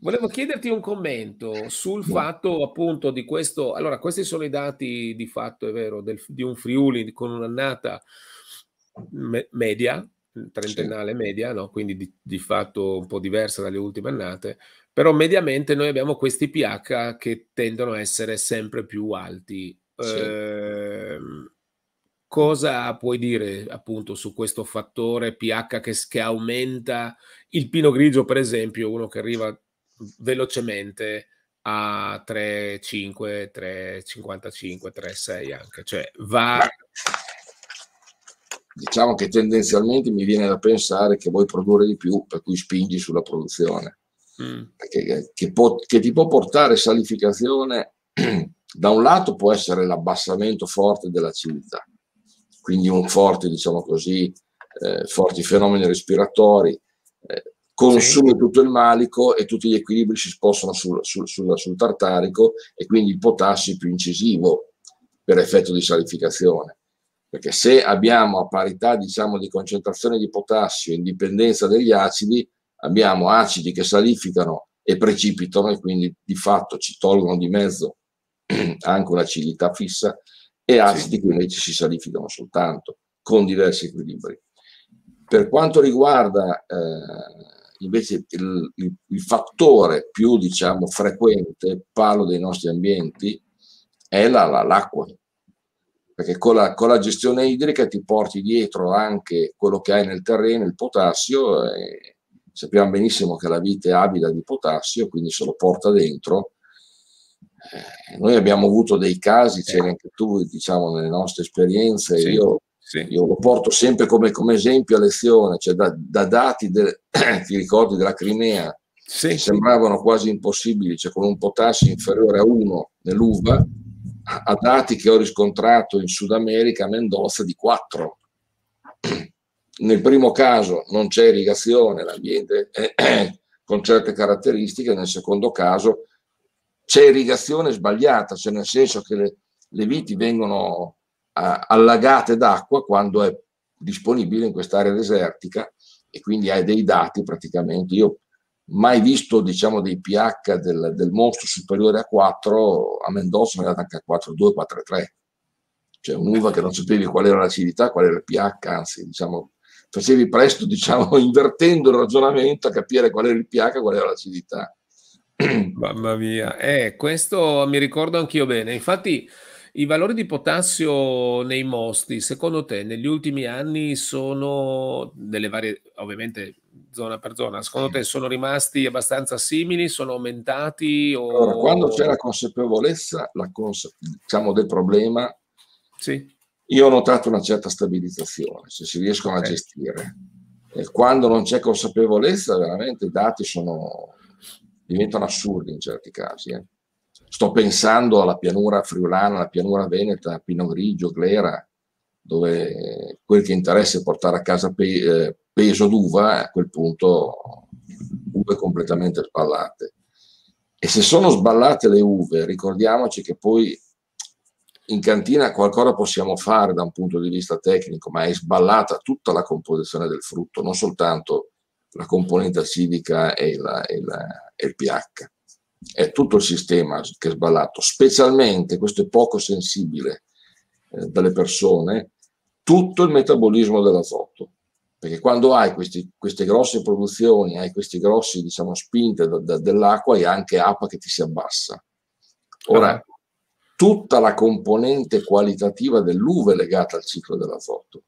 Volevo chiederti un commento sul fatto appunto di questo. Allora, questi sono i dati di fatto, è vero, del, di un Friuli con un'annata me- media, trentennale media, no? quindi di, di, fatto un po' diversa dalle ultime annate, però mediamente noi abbiamo questi pH che tendono a essere sempre più alti. Sì. Eh, cosa puoi dire appunto su questo fattore pH che, che aumenta il pino grigio, per esempio, uno che arriva velocemente a 3,5, 3,55, 3,6 anche, cioè va... Diciamo che tendenzialmente mi viene da pensare che vuoi produrre di più, per cui spingi sulla produzione mm. che, eh, che, può, che ti può portare salificazione da un lato può essere l'abbassamento forte della civiltà, quindi un forte, diciamo così, eh, forti fenomeni respiratori, eh, consumi sì. tutto il malico e tutti gli equilibri si spostano sul, sul, sul, sul, tartarico e quindi il potassio è più incisivo per effetto di salificazione. Perché se abbiamo a parità diciamo, di concentrazione di potassio, in dipendenza degli acidi, abbiamo acidi che salificano e precipitano e quindi di fatto ci tolgono di mezzo anche un'acidità fissa e acidi sì. che invece si salificano soltanto con diversi equilibri. Per quanto riguarda eh, invece il, il, il, fattore più diciamo frequente, parlo dei nostri ambienti, è la, la, l'acqua, perché con la, con la, gestione idrica ti porti dietro anche quello che hai nel terreno, il potassio, e, eh, Sappiamo benissimo che la vite è avida di potassio, quindi se lo porta dentro. Eh, noi abbiamo avuto dei casi, c'era anche tu, diciamo, nelle nostre esperienze, sì, io, sì. io, lo porto sempre come, come, esempio a lezione, cioè da, da dati, del, ti ricordi, della Crimea, sì, sembravano quasi impossibili, cioè con un potassio inferiore a 1 nell'uva, a dati che ho riscontrato in Sud America a Mendoza di 4. Nel primo caso non c'è irrigazione, l'ambiente è con certe caratteristiche, nel secondo caso c'è irrigazione sbagliata, cioè nel senso che le, le viti vengono eh, allagate d'acqua quando è disponibile in quest'area desertica e quindi hai dei dati praticamente. Io mai visto diciamo dei pH del, del mostro superiore a 4, a Mendoza è andata anche a 4, 2, 4, 3. Cioè un'uva che non sapevi qual era l'acidità, qual era il pH, anzi diciamo facevi presto, diciamo, invertendo il ragionamento a capire qual era il pH e qual era l'acidità. Mamma mia, eh, questo mi ricordo anch'io bene. Infatti, i valori di potassio nei mosti, secondo te, negli ultimi anni sono delle varie, ovviamente zona per zona, secondo te sono rimasti abbastanza simili, sono aumentati? O... Allora, quando c'è la consapevolezza la cons- diciamo, del problema, sì io ho notato una certa stabilizzazione, se si riescono okay. a gestire. E quando non c'è consapevolezza, veramente i dati sono, diventano assurdi in certi casi. Eh. Sto pensando alla pianura friulana, alla pianura veneta, Pino Grigio, Glera, dove quel che interessa è portare a casa pe- eh, peso d'uva, a quel punto uve completamente sballate. E se sono sballate le uve, ricordiamoci che poi in cantina qualcosa possiamo fare da un punto di vista tecnico, ma è sballata tutta la composizione del frutto, non soltanto la componente acidica e, la, e, la, e il pH. È tutto il sistema che è sballato, specialmente, questo è poco sensibile eh, dalle persone, tutto il metabolismo dell'azoto. Perché quando hai questi, queste grosse produzioni, hai queste grosse diciamo, spinte da, da, dell'acqua, hai anche acqua che ti si abbassa. Ora, certo tutta la componente qualitativa dell'uve è legata al ciclo dell'azoto,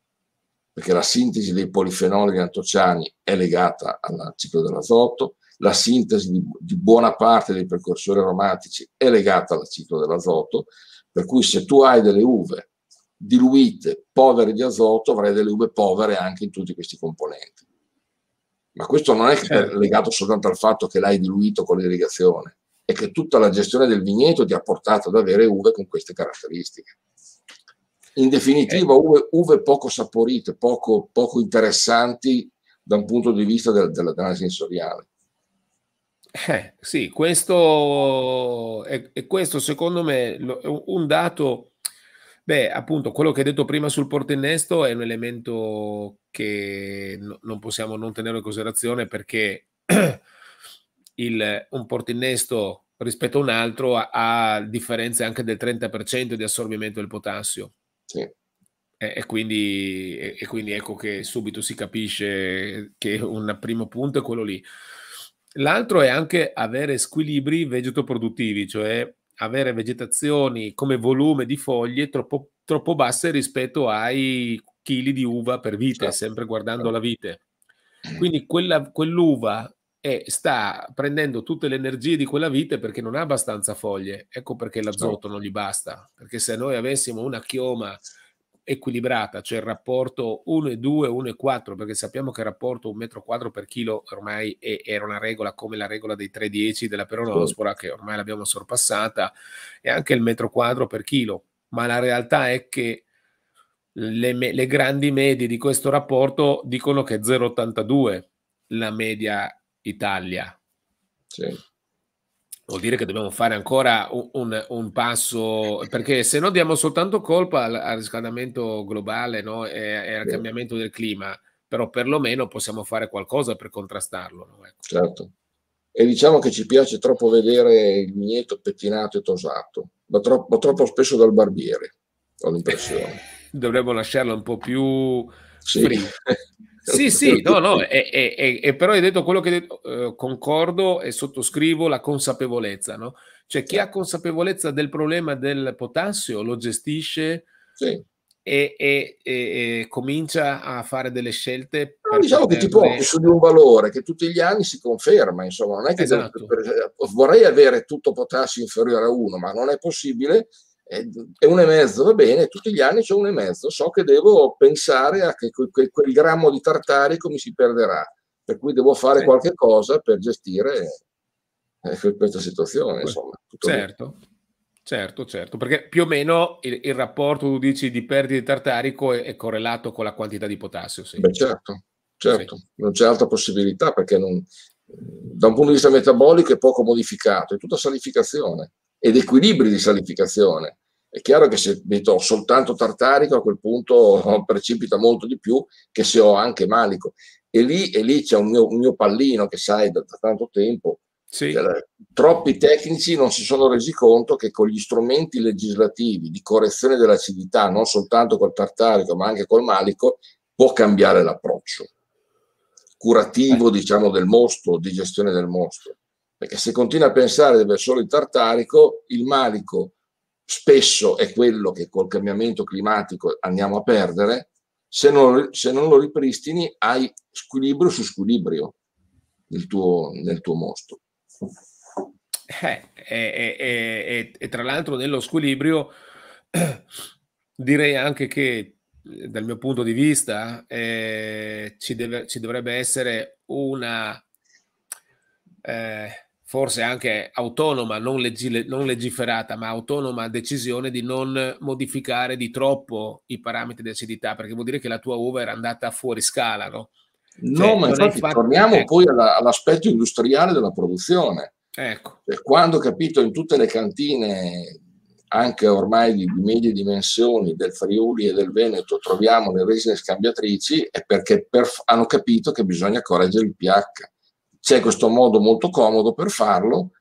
perché la sintesi dei polifenoli antociani è legata al ciclo dell'azoto, la sintesi di, di buona parte dei precursori aromatici è legata al ciclo dell'azoto, per cui se tu hai delle uve diluite, povere di azoto, avrai delle uve povere anche in tutti questi componenti. Ma questo non è certo. legato soltanto al fatto che l'hai diluito con l'irrigazione, e che tutta la gestione del vigneto ti ha portato ad avere uve con queste caratteristiche. In definitiva, eh. uve, uve poco saporite, poco, poco, interessanti da un punto di vista del, dell'analisi sensoriale. Eh, sì, questo, è, è questo secondo me è un dato, beh, appunto quello che hai detto prima sul portennesto è un elemento che no, non possiamo non tenere in considerazione perché il, un portinnesto rispetto a un altro ha, ha differenze anche del 30% di assorbimento del potassio. Sì. E quindi, e, quindi, ecco che subito si capisce che un primo punto è quello lì. L'altro è anche avere squilibri vegetoproduttivi, cioè avere vegetazioni come volume di foglie troppo, troppo basse rispetto ai chili di uva per vite, certo. sempre guardando certo. la vite. Mm. Quindi quella, quell'uva e sta prendendo tutte le energie di quella vite perché non ha abbastanza foglie. Ecco perché certo. l'azoto no. non gli basta, perché se noi avessimo una chioma equilibrata, cioè il rapporto 1 e 2, 1 e 4, perché sappiamo che il rapporto 1 metro quadro per chilo ormai è, era una regola come la regola dei 3,10 della certo. peronospora, che ormai l'abbiamo sorpassata, e anche il metro quadro per chilo. Ma la realtà è che le, le grandi medie di questo rapporto dicono che 0,82 la media Italia. Sì. Vuol dire che dobbiamo fare ancora un, un, un passo, perché se no diamo soltanto colpa al, al riscaldamento globale no? e, e, al cambiamento del clima, però perlomeno possiamo fare qualcosa per contrastarlo. No? Ecco. Certo. E diciamo che ci piace troppo vedere il vigneto pettinato e tosato, ma troppo, ma troppo spesso dal barbiere, ho l'impressione. Dovremmo lasciarlo un po' più sì. Sì, sì, certo. no, no, è, è, è, però hai detto quello che hai detto, eh, concordo e sottoscrivo la consapevolezza, no? Cioè chi ha consapevolezza del problema del potassio lo gestisce sì. e, e, e, e, comincia a fare delle scelte. Ma diciamo che ti porti su di un valore che tutti gli anni si conferma, insomma, non è che esatto. devo, vorrei avere tutto potassio inferiore a 1, ma non è possibile è un e mezzo, va bene, tutti gli anni c'è un e mezzo, so che devo pensare a che quel, quel grammo di tartarico mi si perderà, per cui devo fare sì. qualche cosa per gestire eh, questa situazione. Insomma, certo. Lì. Certo, certo, perché più o meno il, il, rapporto, tu dici, di perdita di tartarico è, è correlato con la quantità di potassio. Sì. Beh, certo, certo, sì. non c'è altra possibilità perché non, da un punto di vista metabolico è poco modificato, è tutta salificazione ed equilibri di salificazione. È chiaro che se metto soltanto tartarico a quel punto precipita molto di più che se ho anche malico. E lì, e lì c'è un mio, un mio, pallino che sai da, da tanto tempo. Sì. Cioè, troppi tecnici non si sono resi conto che con gli strumenti legislativi di correzione dell'acidità, non soltanto col tartarico ma anche col malico, può cambiare l'approccio curativo eh. diciamo, del mostro, di gestione del mostro. Perché se continua a pensare di aver solo il tartarico, il manico spesso è quello che col cambiamento climatico andiamo a perdere, se non, se non lo ripristini hai squilibrio su squilibrio nel tuo, nel tuo mostro. Eh, eh, eh, e tra l'altro nello squilibrio direi anche che dal mio punto di vista eh, ci, deve, ci dovrebbe essere una eh, forse anche autonoma, non, legile, non, legiferata, ma autonoma decisione di non modificare di troppo i parametri di acidità, perché vuol dire che la tua uva era andata fuori scala, no? No, cioè, ma infatti fatto... torniamo ecco. poi alla, all'aspetto industriale della produzione. Ecco. Cioè, quando ho capito in tutte le cantine, anche ormai di medie dimensioni, del Friuli e del Veneto, troviamo le resine scambiatrici, è perché per, hanno capito che bisogna correggere il pH c'è questo modo molto comodo per farlo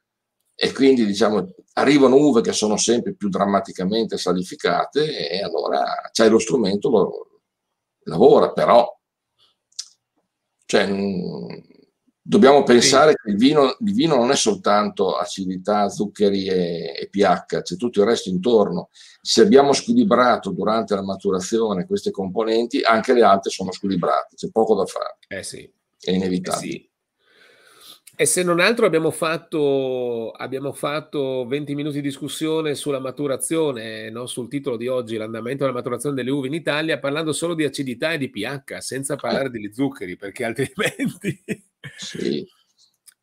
e quindi diciamo, arrivano uve che sono sempre più drammaticamente salificate e allora c'è lo strumento, lo, lavora però. Cioè, mm, dobbiamo pensare sì. che il vino, il vino, non è soltanto acidità, zuccheri e, e, pH, c'è tutto il resto intorno. Se abbiamo squilibrato durante la maturazione queste componenti, anche le altre sono squilibrate, c'è poco da fare. Eh sì. È inevitabile. Eh sì. E se non altro abbiamo fatto, abbiamo fatto, 20 minuti di discussione sulla maturazione, non sul titolo di oggi, l'andamento della maturazione delle uve in Italia, parlando solo di acidità e di pH, senza parlare degli zuccheri, perché altrimenti... Sì.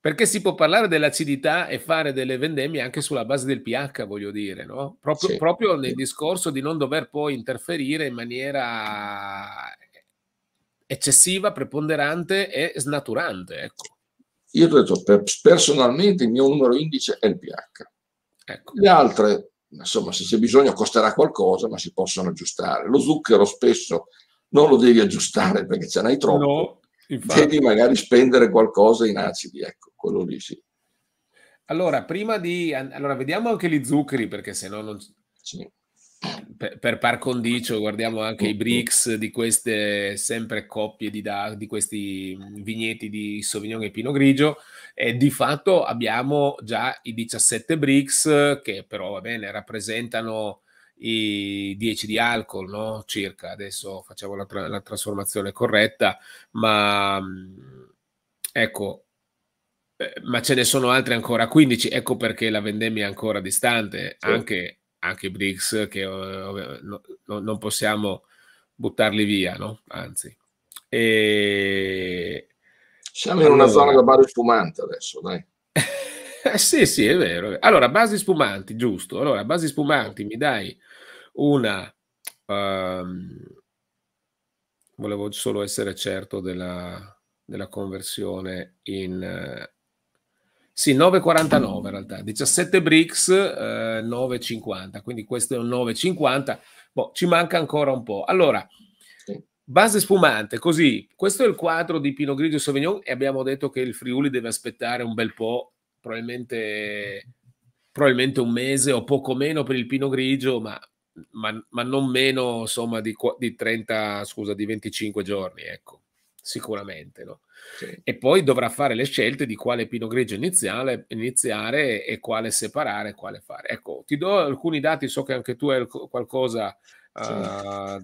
Perché si può parlare dell'acidità e fare delle vendemmie anche sulla base del pH, voglio dire, no? proprio, sì. proprio nel discorso di non dover poi interferire in maniera eccessiva, preponderante e snaturante, ecco io ho detto personalmente il mio numero indice è il pH. Ecco. Le altre, insomma, se c'è bisogno costerà qualcosa, ma si possono aggiustare. Lo zucchero spesso non lo devi aggiustare perché ce n'hai troppo. No, devi magari spendere qualcosa in acidi, ecco, quello lì sì. Allora, prima di... Allora, vediamo anche gli zuccheri, perché se no non... Sì per, per, par condicio guardiamo anche i BRICS di queste sempre coppie di, da, di questi vigneti di Sauvignon e Pino Grigio e di fatto abbiamo già i 17 BRICS che però va bene rappresentano i 10 di alcol no? circa adesso facciamo la, tra- la trasformazione corretta ma mm, ecco eh, ma ce ne sono altri ancora 15, ecco perché la vendemmia è ancora distante, sì. anche anche Briggs, che eh, no, non possiamo buttarli via, no? Anzi. E... Siamo allora... in una zona da bari spumanti adesso, dai. Eh, sì, sì, è vero. Allora, basi spumanti, giusto. Allora, basi spumanti, mi dai una... Um... volevo solo essere certo della, della conversione in... Uh sì, 9,49 in realtà, 17 BRICS, eh, 9,50, quindi questo è un 9,50, boh, ci manca ancora un po'. Allora, base spumante, così, questo è il quadro di Pino Grigio Sauvignon e abbiamo detto che il Friuli deve aspettare un bel po', probabilmente, probabilmente un mese o poco meno per il Pino Grigio, ma, ma, ma non meno insomma di, di 30, scusa, di 25 giorni, ecco sicuramente. No? E poi dovrà fare le scelte di quale pino grigio iniziale, iniziare e quale separare, quale fare. Ecco, ti do alcuni dati, so che anche tu hai qualcosa uh,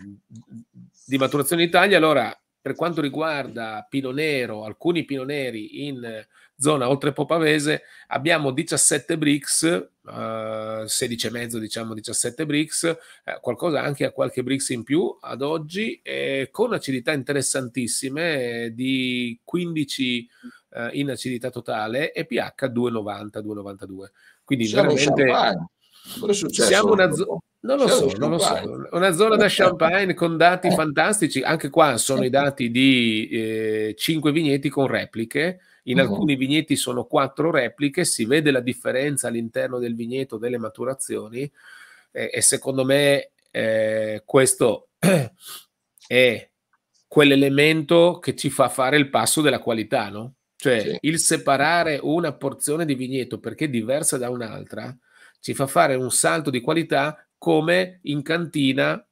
di maturazione in Italia. Allora, per quanto riguarda Pino Nero, alcuni Pino Neri in zona oltre Popavese, abbiamo 17 bricks Uh, eh, 16,5 diciamo 17 bricks eh, qualcosa anche a qualche bricks in più ad oggi eh, con acidità interessantissime eh, di 15 eh, in acidità totale e pH 290 292 quindi siamo veramente siamo una zona non lo so, non lo so. Una zona da champagne con dati eh. fantastici. Anche qua sono i dati di 5 vigneti con repliche in uh-huh. alcuni vigneti sono quattro repliche, si vede la differenza all'interno del vigneto delle maturazioni eh, e secondo me eh, questo è quell'elemento che ci fa fare il passo della qualità, no? Cioè sì. il separare una porzione di vigneto perché diversa da un'altra ci fa fare un salto di qualità come in cantina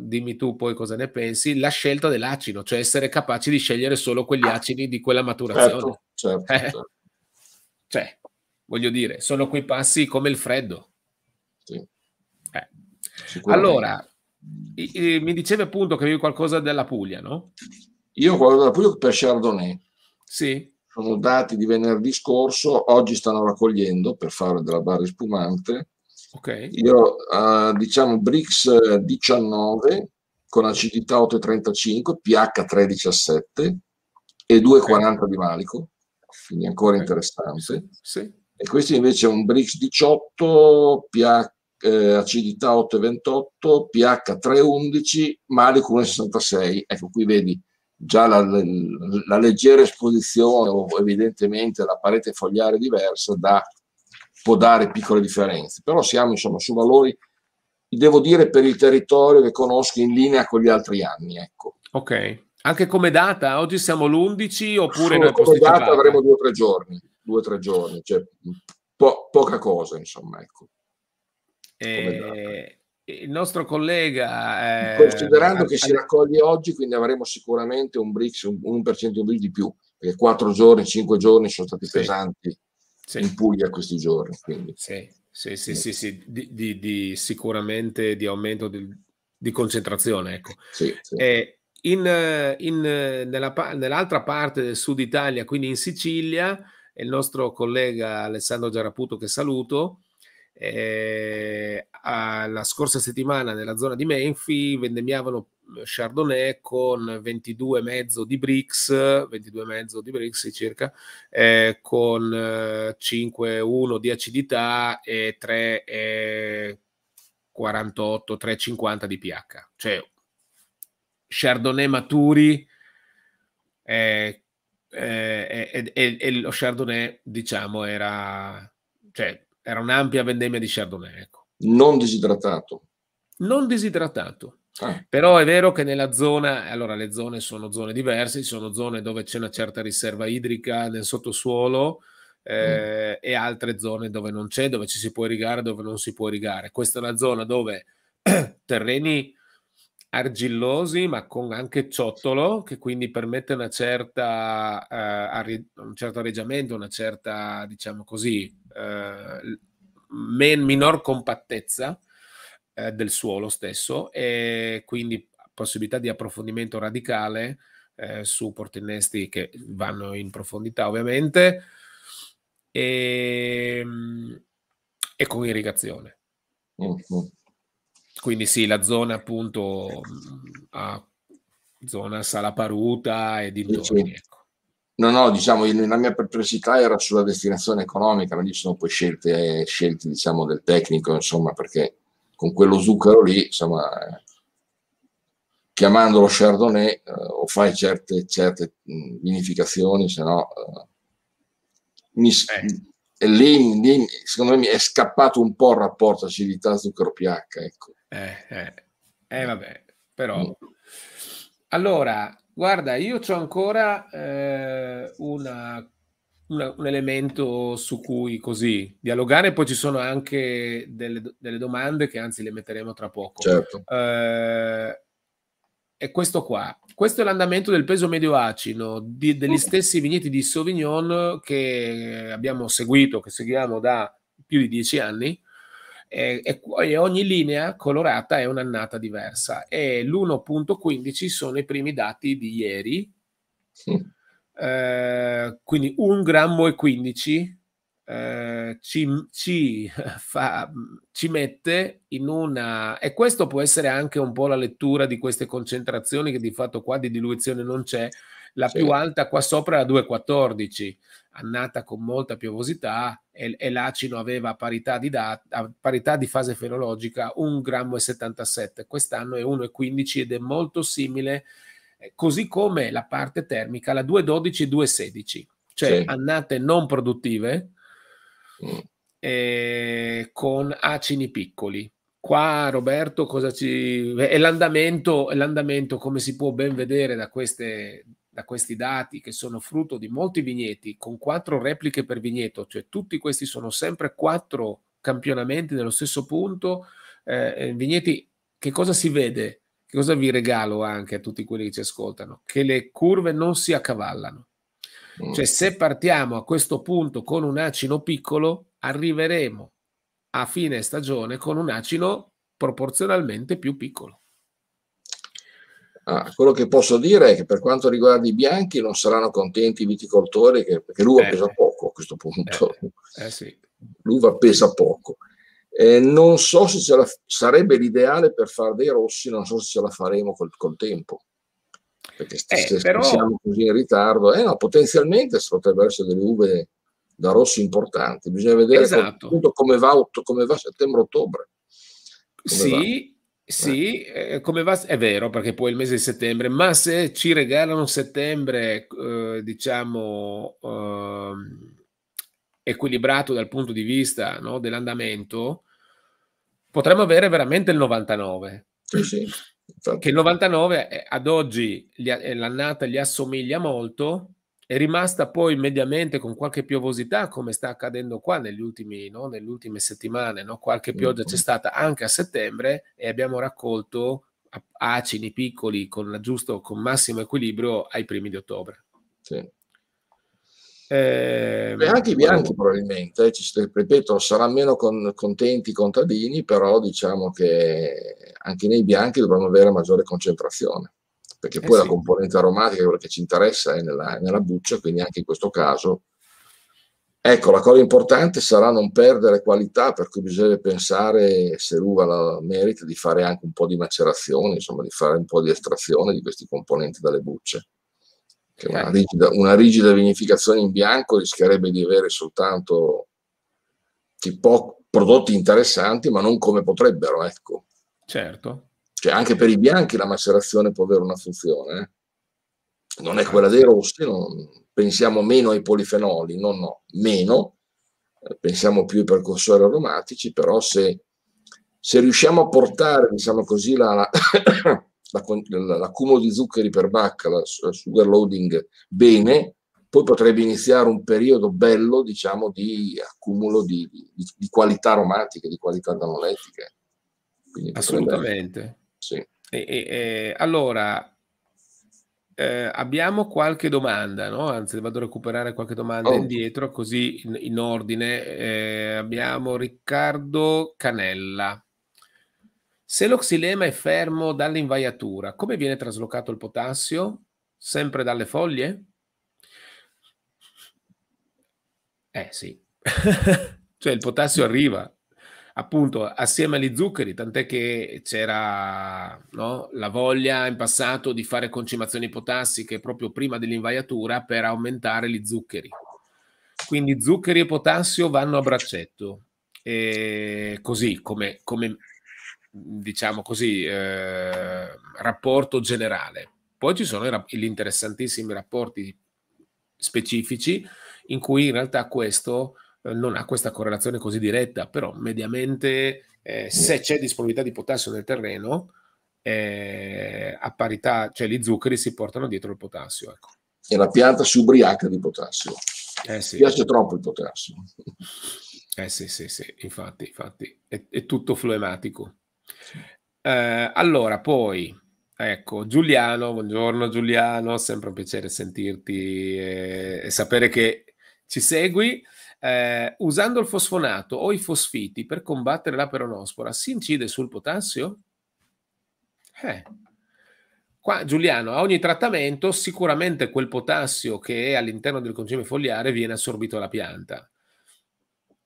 dimmi tu poi cosa ne pensi, la scelta dell'acino, cioè essere capaci di scegliere solo quegli ah. acini di quella maturazione. Certo, certo, eh? certo. Cioè, voglio dire, sono quei passi come il freddo. Sì. Eh. Allora, mi dicevi appunto che avevi qualcosa della Puglia, no? Io qualcosa della Puglia per Chardonnay. Sì. Sono dati di venerdì scorso, oggi stanno raccogliendo per fare della barra spumante Okay. Io uh, diciamo Brix 19 eh, con acidità 8,35, pH 3,17 e 2,40 okay. di valico, quindi ancora okay. interessante. Sì. Sì. E questo invece è un Brix 18, pH, eh, acidità 8,28, pH 3,11, malico 1,66. Ecco, qui vedi già la, la, la leggera esposizione o evidentemente la parete fogliare diversa da può dare piccole differenze, però siamo insomma su valori, devo dire, per il territorio che conosco in linea con gli altri anni. Ecco. Ok, anche come data? Oggi siamo l'11 oppure... Solo come data avremo due o tre giorni, due o tre giorni, cioè po- poca cosa insomma. Ecco. Eh, e... Il nostro collega... Eh... Considerando che si raccoglie oggi, quindi avremo sicuramente un BRICS, un, un per cento di più, perché quattro giorni, cinque giorni sono stati sì. pesanti sì. in Puglia questi giorni. Quindi. Sì, sì, sì, sì, sì. Di, di, di, sicuramente di aumento di, di concentrazione. Ecco. Eh, in, in, nella, nell'altra parte del sud Italia, quindi in Sicilia, il nostro collega Alessandro Giaraputo, che saluto, eh, la scorsa settimana nella zona di Menfi vendemmiavano Chardonnay con 22,5 di Brix, 22,5 di Brix circa, eh, con 5,1 eh, di acidità e 3,48, 3,50 di pH. Cioè, Chardonnay maturi eh, eh, e lo Chardonnay, diciamo, era, cioè, era un'ampia vendemmia di Chardonnay. Ecco. Non disidratato. Non disidratato Ah. Però è vero che nella zona, allora le zone sono zone diverse, sono zone dove c'è una certa riserva idrica nel sottosuolo mm. eh, mm. e altre zone dove non c'è, dove ci si può irrigare, dove non si può irrigare. Questa è una zona dove terreni argillosi ma con anche ciottolo che quindi permette una certa, eh, arri- un certo arreggiamento, una certa, diciamo così, eh, men- minor compattezza eh, del suolo stesso e quindi possibilità di approfondimento radicale eh, su portinnesti che vanno in profondità ovviamente e, ehm, e con irrigazione. Mm-hmm. Quindi sì, la zona appunto a zona Sala Paruta e dintorni. Ecco. No, no, diciamo, la mia perplessità era sulla destinazione economica, ma lì sono poi scelte, scelte diciamo, del tecnico, insomma, perché con quello zucchero lì, insomma, eh, chiamandolo Chardonnay eh, o fai certe, certe vinificazioni, se no... Eh, mi, eh. e lì, lì, secondo me è scappato un po' il rapporto acidità zucchero pH ecco eh, eh, eh vabbè però mm. allora guarda io ho ancora eh, una un, un, elemento su cui così dialogare, poi ci sono anche delle, delle domande che anzi le metteremo tra poco. Certo. Eh, è questo qua. Questo è l'andamento del peso medio acino di, degli stessi vigneti di Sauvignon che abbiamo seguito, che seguiamo da più di dieci anni. E, e, ogni linea colorata è un'annata diversa e l'1.15 sono i primi dati di ieri sì. Eh, quindi un grammo e 15 eh, ci, ci, fa, ci mette in una... E questo può essere anche un po' la lettura di queste concentrazioni che di fatto qua di diluizione non c'è. La sì. più alta qua sopra è la 2,14, annata con molta piovosità e, e l'acino aveva a parità di, dat, a parità di fase fenologica 1,77 grammo. Quest'anno è 1,15 ed è molto simile a eh, così come la parte termica, la 212 e 216, cioè sì. annate non produttive mm. eh, con acini piccoli. Qua Roberto cosa ci... è l'andamento, l'andamento come si può ben vedere da, queste, da questi dati che sono frutto di molti vigneti con quattro repliche per vigneto, cioè tutti questi sono sempre quattro campionamenti nello stesso punto, eh, eh vigneti che cosa si vede? Che cosa vi regalo anche a tutti quelli che ci ascoltano? Che le curve non si accavallano. Mm. Cioè, se partiamo a questo punto con un acino piccolo, arriveremo a fine stagione con un acino proporzionalmente più piccolo. Ah, quello che posso dire è che per quanto riguarda i bianchi non saranno contenti i viticoltori che, perché l'uva eh, pesa poco a questo punto. Eh, eh sì. L'uva pesa poco. Eh, non so se ce la sarebbe l'ideale per fare dei rossi, non so se ce la faremo col, col tempo. Perché st- eh, se però... siamo così in ritardo, eh, no, potenzialmente potrebbero essere delle uve da rossi importanti. Bisogna vedere esatto. appunto, come va, va settembre-ottobre. Sì, sì, eh. come va, è vero perché poi il mese di settembre, ma se ci regalano settembre, eh, diciamo, eh, equilibrato dal punto di vista no, dell'andamento, potremmo avere veramente il 99. Sì, sì. Che il 99 ad oggi l'annata gli assomiglia molto, è rimasta poi mediamente con qualche piovosità, come sta accadendo qua negli ultimi, no, nelle ultime settimane, no? qualche mm, pioggia mm. c'è stata anche a settembre e abbiamo raccolto acini piccoli con, giusto, con massimo equilibrio ai primi di ottobre. Sì. Ehm, eh, e anche i bianchi probabilmente, eh, ci, ripeto, saranno meno con, contenti i contadini, però diciamo che anche nei bianchi dovranno avere maggiore concentrazione, perché eh poi eh sì. la componente aromatica, è quella che ci interessa, è nella, nella buccia, quindi anche in questo caso. Ecco, la cosa importante sarà non perdere qualità, per cui bisogna pensare se l'uva la merita di fare anche un po' di macerazione, insomma di fare un po' di estrazione di questi componenti dalle bucce che una rigida, una rigida vinificazione in bianco rischierebbe di avere soltanto tipo, prodotti interessanti, ma non come potrebbero, ecco. Certo. Cioè, anche per i bianchi la macerazione può avere una funzione. Eh? Non è quella dei rossi, non, pensiamo meno ai polifenoli, no, no, meno, eh, pensiamo più ai precursori aromatici, però se, se riusciamo a portare, diciamo così, la, la l'accumulo di zuccheri per bacca, il sugar loading, bene, poi potrebbe iniziare un periodo bello, diciamo, di accumulo di, di, di qualità aromatiche, di qualità organoletiche. Assolutamente. Sì. E, e, e, allora, eh, abbiamo qualche domanda, no? anzi vado a recuperare qualche domanda oh. indietro così in, in ordine. Eh, abbiamo Riccardo Canella. Se l'oxilema è fermo dall'invaiatura, come viene traslocato il potassio? Sempre dalle foglie? Eh sì, cioè il potassio arriva appunto assieme agli zuccheri, tant'è che c'era no, la voglia in passato di fare concimazioni potassiche proprio prima dell'invaiatura per aumentare gli zuccheri. Quindi zuccheri e potassio vanno a braccetto. E così come, come Mhmm, diciamo così, eh, rapporto generale. Poi ci sono gli interessantissimi rapporti specifici in cui in realtà questo eh, non ha questa correlazione così diretta, però mediamente eh, se c'è disponibilità di potassio nel terreno, eh, a parità, cioè gli zuccheri si portano dietro il potassio. Ecco. E la pianta si ubriaca di potassio. Eh sì. Piace troppo il potassio. Eh sì, sì, sì, infatti, infatti, è, è tutto flematico. Eh, allora, poi, ecco, Giuliano, buongiorno Giuliano, sempre un piacere sentirti e, e sapere che ci segui. Eh, usando il fosfonato o i fosfiti per combattere la peronospora, si incide sul potassio? Eh. Qua, Giuliano, a ogni trattamento sicuramente quel potassio che è all'interno del concime fogliare viene assorbito dalla pianta.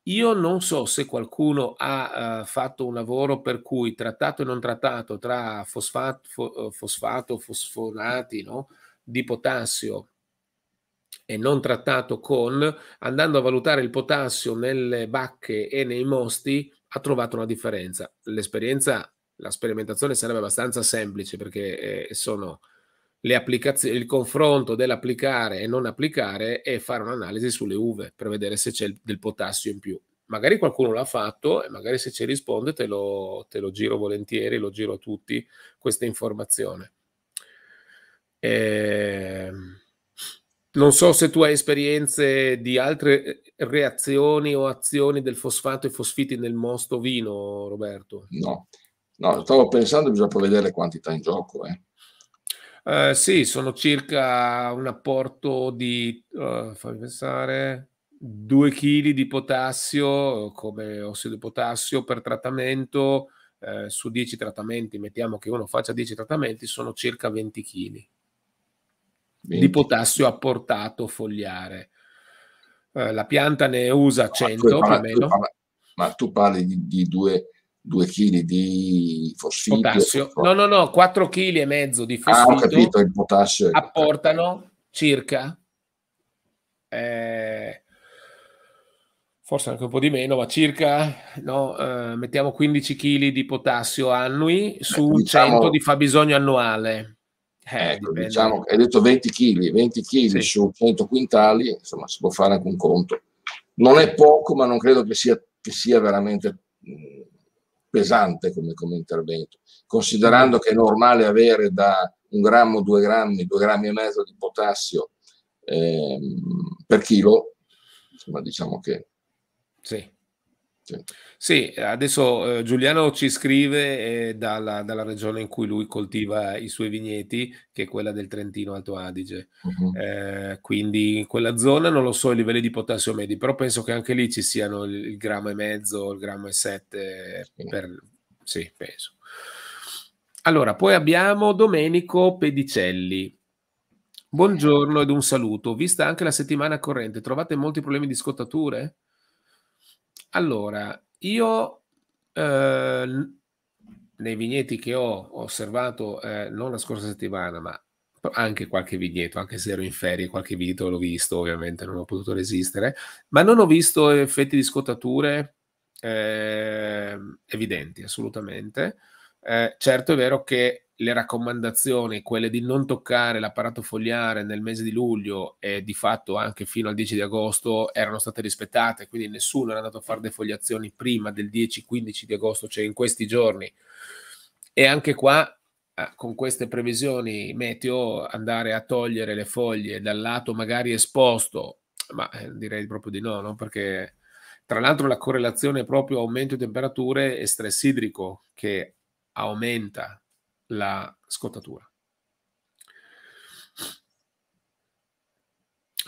Io non so se qualcuno ha uh, fatto un lavoro per cui trattato e non trattato tra fosfato, fo, eh, fosfato fosfonati no? di potassio e non trattato con, andando a valutare il potassio nelle bacche e nei mosti, ha trovato una differenza. L'esperienza, la sperimentazione sarebbe abbastanza semplice perché eh, sono applicazioni, il confronto dell'applicare e non applicare e fare un'analisi sulle uve per vedere se c'è del potassio in più. Magari qualcuno l'ha fatto e magari se ci risponde te lo, te lo giro volentieri, lo giro a tutti questa informazione. E... Ehm, non so se tu hai esperienze di altre reazioni o azioni del fosfato e fosfiti nel mosto vino, Roberto. No, no stavo pensando, bisogna poi vedere le quantità in gioco. Eh. Eh, sì, sono circa un apporto di, uh, fammi pensare, 2 kg di potassio come ossido di potassio per trattamento eh, su 10 trattamenti, mettiamo che uno faccia 10 trattamenti, sono circa 20 kg di potassio apportato fogliare. Eh, la pianta ne usa 100 ma tu, parla, tu parla, ma tu parli di, 2 due 2 kg di fosfito. Potassio. Ecco. No, no, no, 4 kg e mezzo di fosfito. Ah, ho capito, il potassio. Ecco. Apportano circa, eh, forse anche un po' di meno, ma circa, no, eh, mettiamo 15 kg di potassio annui su Beh, diciamo, 100 di fabbisogno annuale. Eh, ecco, diciamo, hai detto 20 kg, 20 kg sì. su 100 quintali, insomma, si può fare anche un conto. Non è poco, ma non credo che sia, che sia veramente... Mh, mm, pesante come, come intervento, considerando che è normale avere da un grammo, due grammi, due grammi e mezzo di potassio ehm, per chilo, insomma diciamo che... Sì. Sì. adesso eh, Giuliano ci scrive eh, dalla, dalla, regione in cui lui coltiva i suoi vigneti, che è quella del Trentino Alto Adige. Uh-huh. Eh, quindi in quella zona non lo so i livelli di potassio medi, però penso che anche lì ci siano il, il grammo e mezzo, il grammo e sette. Sì. Per... sì, penso. Allora, poi abbiamo Domenico Pedicelli. Buongiorno ed un saluto. Vista anche la settimana corrente, trovate molti problemi di scottature? Allora, io eh, nei vigneti che ho osservato eh, non la scorsa settimana, ma anche qualche vigneto, anche se ero in ferie, qualche vigneto l'ho visto, ovviamente non ho potuto resistere, ma non ho visto effetti di scottature eh, evidenti, assolutamente. Eh, certo è vero che le raccomandazioni, quelle di non toccare l'apparato fogliare nel mese di luglio e di fatto anche fino al 10 di agosto erano state rispettate, quindi nessuno era andato a fare defoliazioni prima del 10-15 di agosto, cioè in questi giorni. E anche qua eh, con queste previsioni meteo andare a togliere le foglie dal lato magari esposto, ma eh, direi proprio di no, no? perché tra l'altro la correlazione è proprio aumento di temperature e stress idrico che aumenta la scottatura.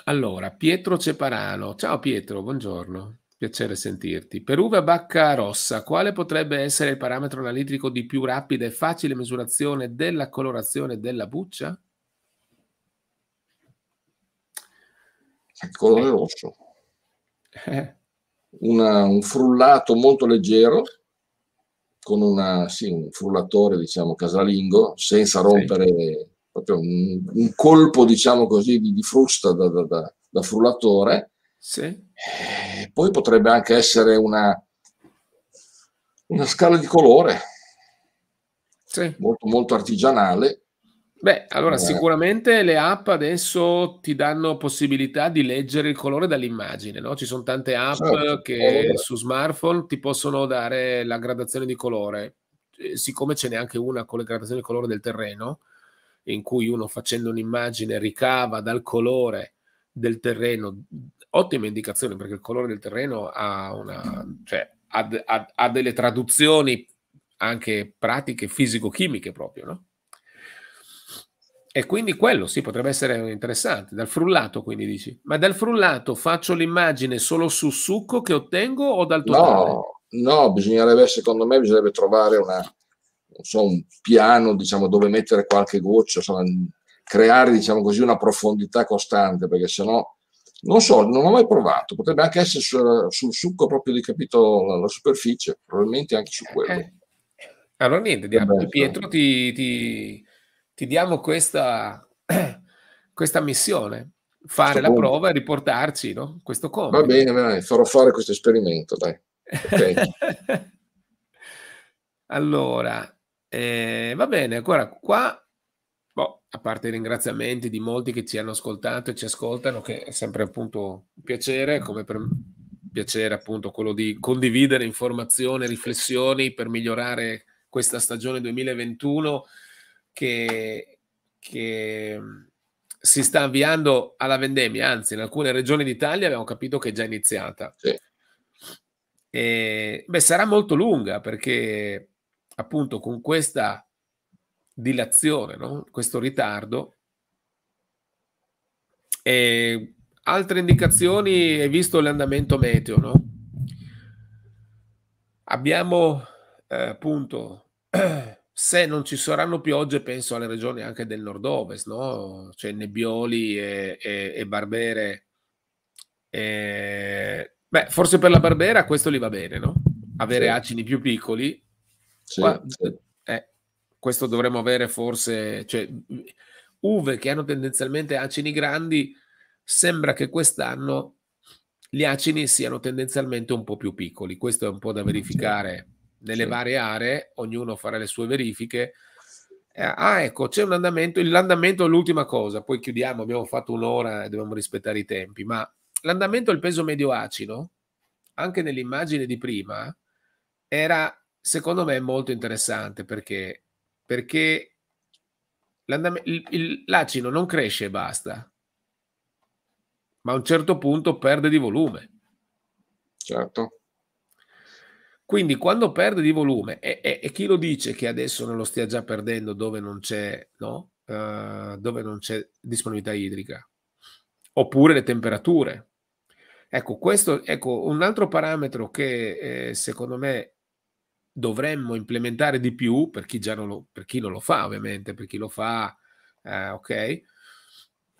Allora, Pietro Ceparano. Ciao Pietro, buongiorno. Piacere sentirti. Per uva bacca rossa, quale potrebbe essere il parametro analitico di più rapida e facile misurazione della colorazione della buccia? Il colore rosso. Eh. Una, un frullato molto leggero con una, sì, un frullatore diciamo, casalingo senza rompere sì. proprio un, un, colpo diciamo così di, di frusta da, da, da, da frullatore sì. eh, poi potrebbe anche essere una, una scala di colore molto, molto artigianale Beh, allora eh. sicuramente le app adesso ti danno possibilità di leggere il colore dall'immagine, no? Ci sono tante app certo. che eh. su smartphone ti possono dare la gradazione di colore. Siccome ce n'è anche una con le gradazioni di colore del terreno, in cui uno facendo un'immagine ricava dal colore del terreno, ottima indicazione perché il colore del terreno ha, una, cioè, ha, ha, ha delle traduzioni anche pratiche fisico-chimiche proprio, no? E quindi quello sì potrebbe essere interessante, dal frullato quindi dici, ma dal frullato faccio l'immagine solo sul succo che ottengo o dal totale? No, no bisognerebbe, secondo me bisognerebbe trovare una, so, un piano diciamo, dove mettere qualche goccia, so, creare diciamo così, una profondità costante, perché sennò. non so, non ho mai provato, potrebbe anche essere sul, sul succo proprio di capito la, la, superficie, probabilmente anche su eh, quello. Eh. Allora niente, Pietro ti, ti ti diamo questa, questa missione, fare questo la punto. prova e riportarci no? questo compito. Va bene, dai, farò fare questo esperimento, dai. Okay. allora, eh, va bene, ancora qua Boh, a parte i ringraziamenti di molti che ci hanno ascoltato e ci ascoltano, che è sempre appunto un piacere, come per piacere appunto quello di condividere informazioni, riflessioni per migliorare questa stagione 2021 che, che mm, si sta avviando alla vendemmia, anzi in alcune regioni d'Italia abbiamo capito che è già iniziata. Sì. E, beh, sarà molto lunga perché appunto con questa dilazione, no? questo ritardo, e altre indicazioni è visto l'andamento meteo. No? Abbiamo eh, appunto se non ci saranno piogge, penso alle regioni anche del nord-ovest, no? cioè Nebbioli e, e, e Barbere. E... Beh, forse per la Barbera questo gli va bene, no? Avere sì. acini più piccoli. Sì, Qua... sì. Eh, questo dovremmo avere forse... Cioè, uve che hanno tendenzialmente acini grandi, sembra che quest'anno gli acini siano tendenzialmente un po' più piccoli. Questo è un po' da verificare nelle sì. varie aree, ognuno farà le sue verifiche. Eh, ah, ecco, c'è un andamento, l'andamento è l'ultima cosa, poi chiudiamo, abbiamo fatto un'ora e dobbiamo rispettare i tempi, ma l'andamento del peso medio acido, anche nell'immagine di prima, era secondo me molto interessante perché, perché l'acino non cresce e basta, ma a un certo punto perde di volume. Certo. Quindi quando perde di volume, e, e, e chi lo dice che adesso non lo stia già perdendo dove non c'è, no? uh, dove non c'è disponibilità idrica? Oppure le temperature. Ecco, questo, ecco un altro parametro che eh, secondo me dovremmo implementare di più per chi, già non, lo, per chi non lo fa, ovviamente, per chi lo fa, eh, ok,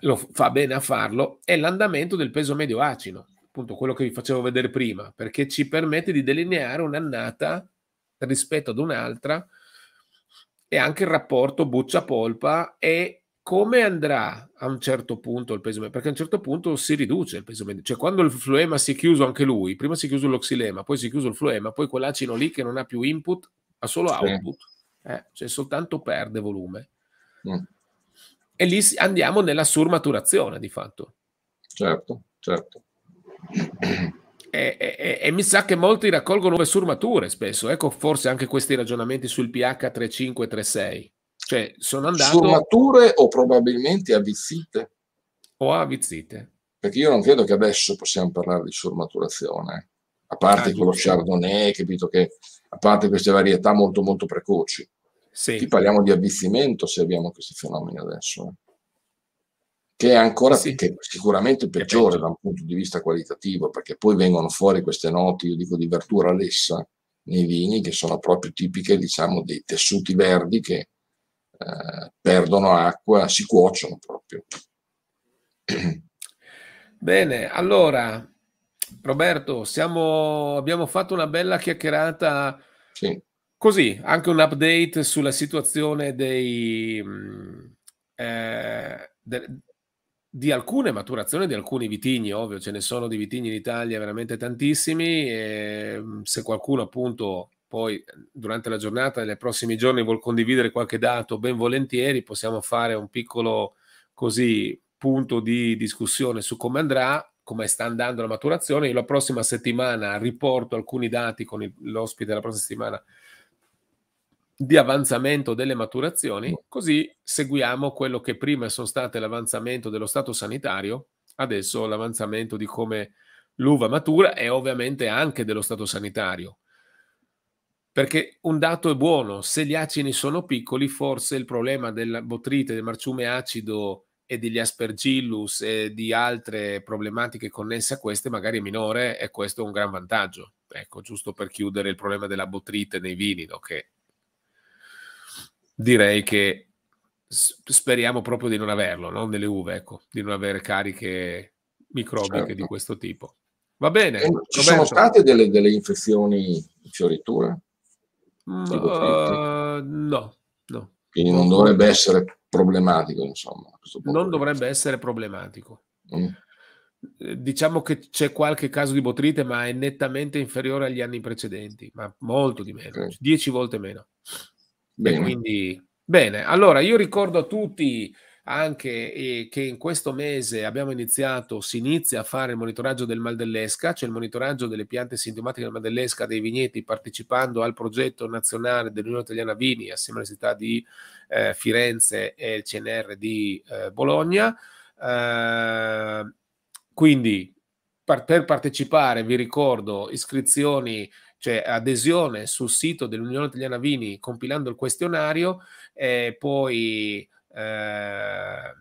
lo fa bene a farlo, è l'andamento del peso medio acino appunto quello che vi facevo vedere prima, perché ci permette di delineare un'annata rispetto ad un'altra e anche il rapporto buccia-polpa e come andrà a un certo punto il peso medio, perché a un certo punto si riduce il peso medio, cioè quando il fluema si è chiuso anche lui, prima si è chiuso l'oxilema, poi si è chiuso il fluema, poi quell'acino lì che non ha più input, ha solo output, eh, cioè soltanto perde volume. Mm. E lì andiamo nella surmaturazione di fatto. Certo, certo. E, e, e, mi sa che molti raccolgono nuove surmature spesso, ecco forse anche questi ragionamenti sul pH 3536. Cioè, sono andato... Surmature o probabilmente avvizzite. O avvizzite. Perché io non credo che adesso possiamo parlare di surmaturazione, eh. a parte ah, quello giusto. Chardonnay, capito che a parte queste varietà molto molto precoci. Sì. Qui parliamo di avvizzimento se abbiamo questi fenomeni adesso. Eh che è ancora sì. che è sicuramente peggiore da un punto di vista qualitativo, perché poi vengono fuori queste note, io dico di verdura lessa nei vini, che sono proprio tipiche, diciamo, dei tessuti verdi che eh, perdono acqua, si cuociono proprio. Bene, allora Roberto, siamo, abbiamo fatto una bella chiacchierata. Sì. Così, anche un update sulla situazione dei... Mm, eh, de, di alcune maturazioni di alcuni vitigni, ovvio, ce ne sono di vitigni in Italia veramente tantissimi. E ehm, se qualcuno appunto poi durante la giornata, nei prossimi giorni, vuol condividere qualche dato, ben volentieri possiamo fare un piccolo così punto di discussione su come andrà, come sta andando la maturazione. Io la prossima settimana riporto alcuni dati con l'ospite della prossima settimana di avanzamento delle maturazioni, mm. così seguiamo quello che prima sono state l'avanzamento dello stato sanitario, adesso l'avanzamento di come l'uva matura e ovviamente anche dello stato sanitario. Perché un dato è buono, se gli acini sono piccoli, forse il problema della botrite, del marciume acido e degli aspergillus e di altre problematiche connesse a queste magari è minore e questo è un gran vantaggio. Ecco, giusto per chiudere il problema della botrite nei vini, no? che direi che speriamo proprio di non averlo, non delle uve, ecco, di non avere cariche microbiche certo. di questo tipo. Va bene. E ci Roberto. sono state delle, delle infezioni in fioritura? Mm, uh, no, no. Quindi non dovrebbe essere problematico, insomma. Non dovrebbe essere problematico. Mm. Eh, diciamo che c'è qualche caso di botrite, ma è nettamente inferiore agli anni precedenti, ma molto di meno, okay. dieci volte meno. Bene. Quindi, bene, allora io ricordo a tutti anche eh, che in questo mese abbiamo iniziato, si inizia a fare il monitoraggio del mal dell'esca, cioè il monitoraggio delle piante sintomatiche del mal dell'esca dei vigneti partecipando al progetto nazionale dell'Unione Italiana Vini assieme all'Università di eh, Firenze e il CNR di eh, Bologna. Ehm, quindi per partecipare, vi ricordo, iscrizioni cioè adesione sul sito dell'Unione Italiana Vini compilando il questionario e poi eh,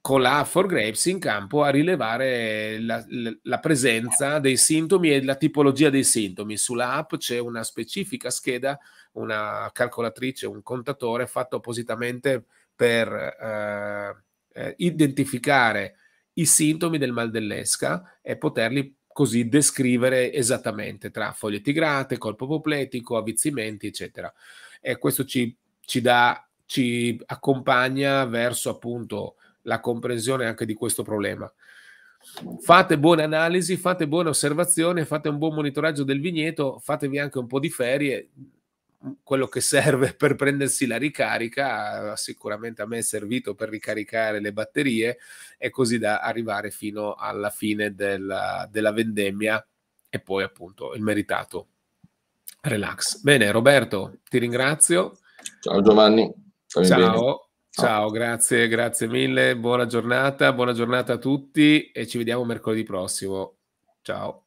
con la For Grapes in campo a rilevare la, la, presenza dei sintomi e la tipologia dei sintomi. Sull'app c'è una specifica scheda, una calcolatrice, un contatore fatto appositamente per eh, eh identificare i sintomi del mal dell'esca e poterli così descrivere esattamente tra foglie tigrate, corpo popletico, avvizzimenti, eccetera. E questo ci, ci, dà, ci accompagna verso appunto la comprensione anche di questo problema. Fate buone analisi, fate buone osservazioni, fate un buon monitoraggio del vigneto, fatevi anche un po' di ferie, quello che serve per prendersi la ricarica, sicuramente a me è servito per ricaricare le batterie e così da arrivare fino alla fine della, della vendemmia e poi appunto il meritato relax. Bene Roberto, ti ringrazio. Ciao Giovanni. Ciao, ciao, ciao, grazie, grazie mille, buona giornata, buona giornata a tutti e ci vediamo mercoledì prossimo. Ciao.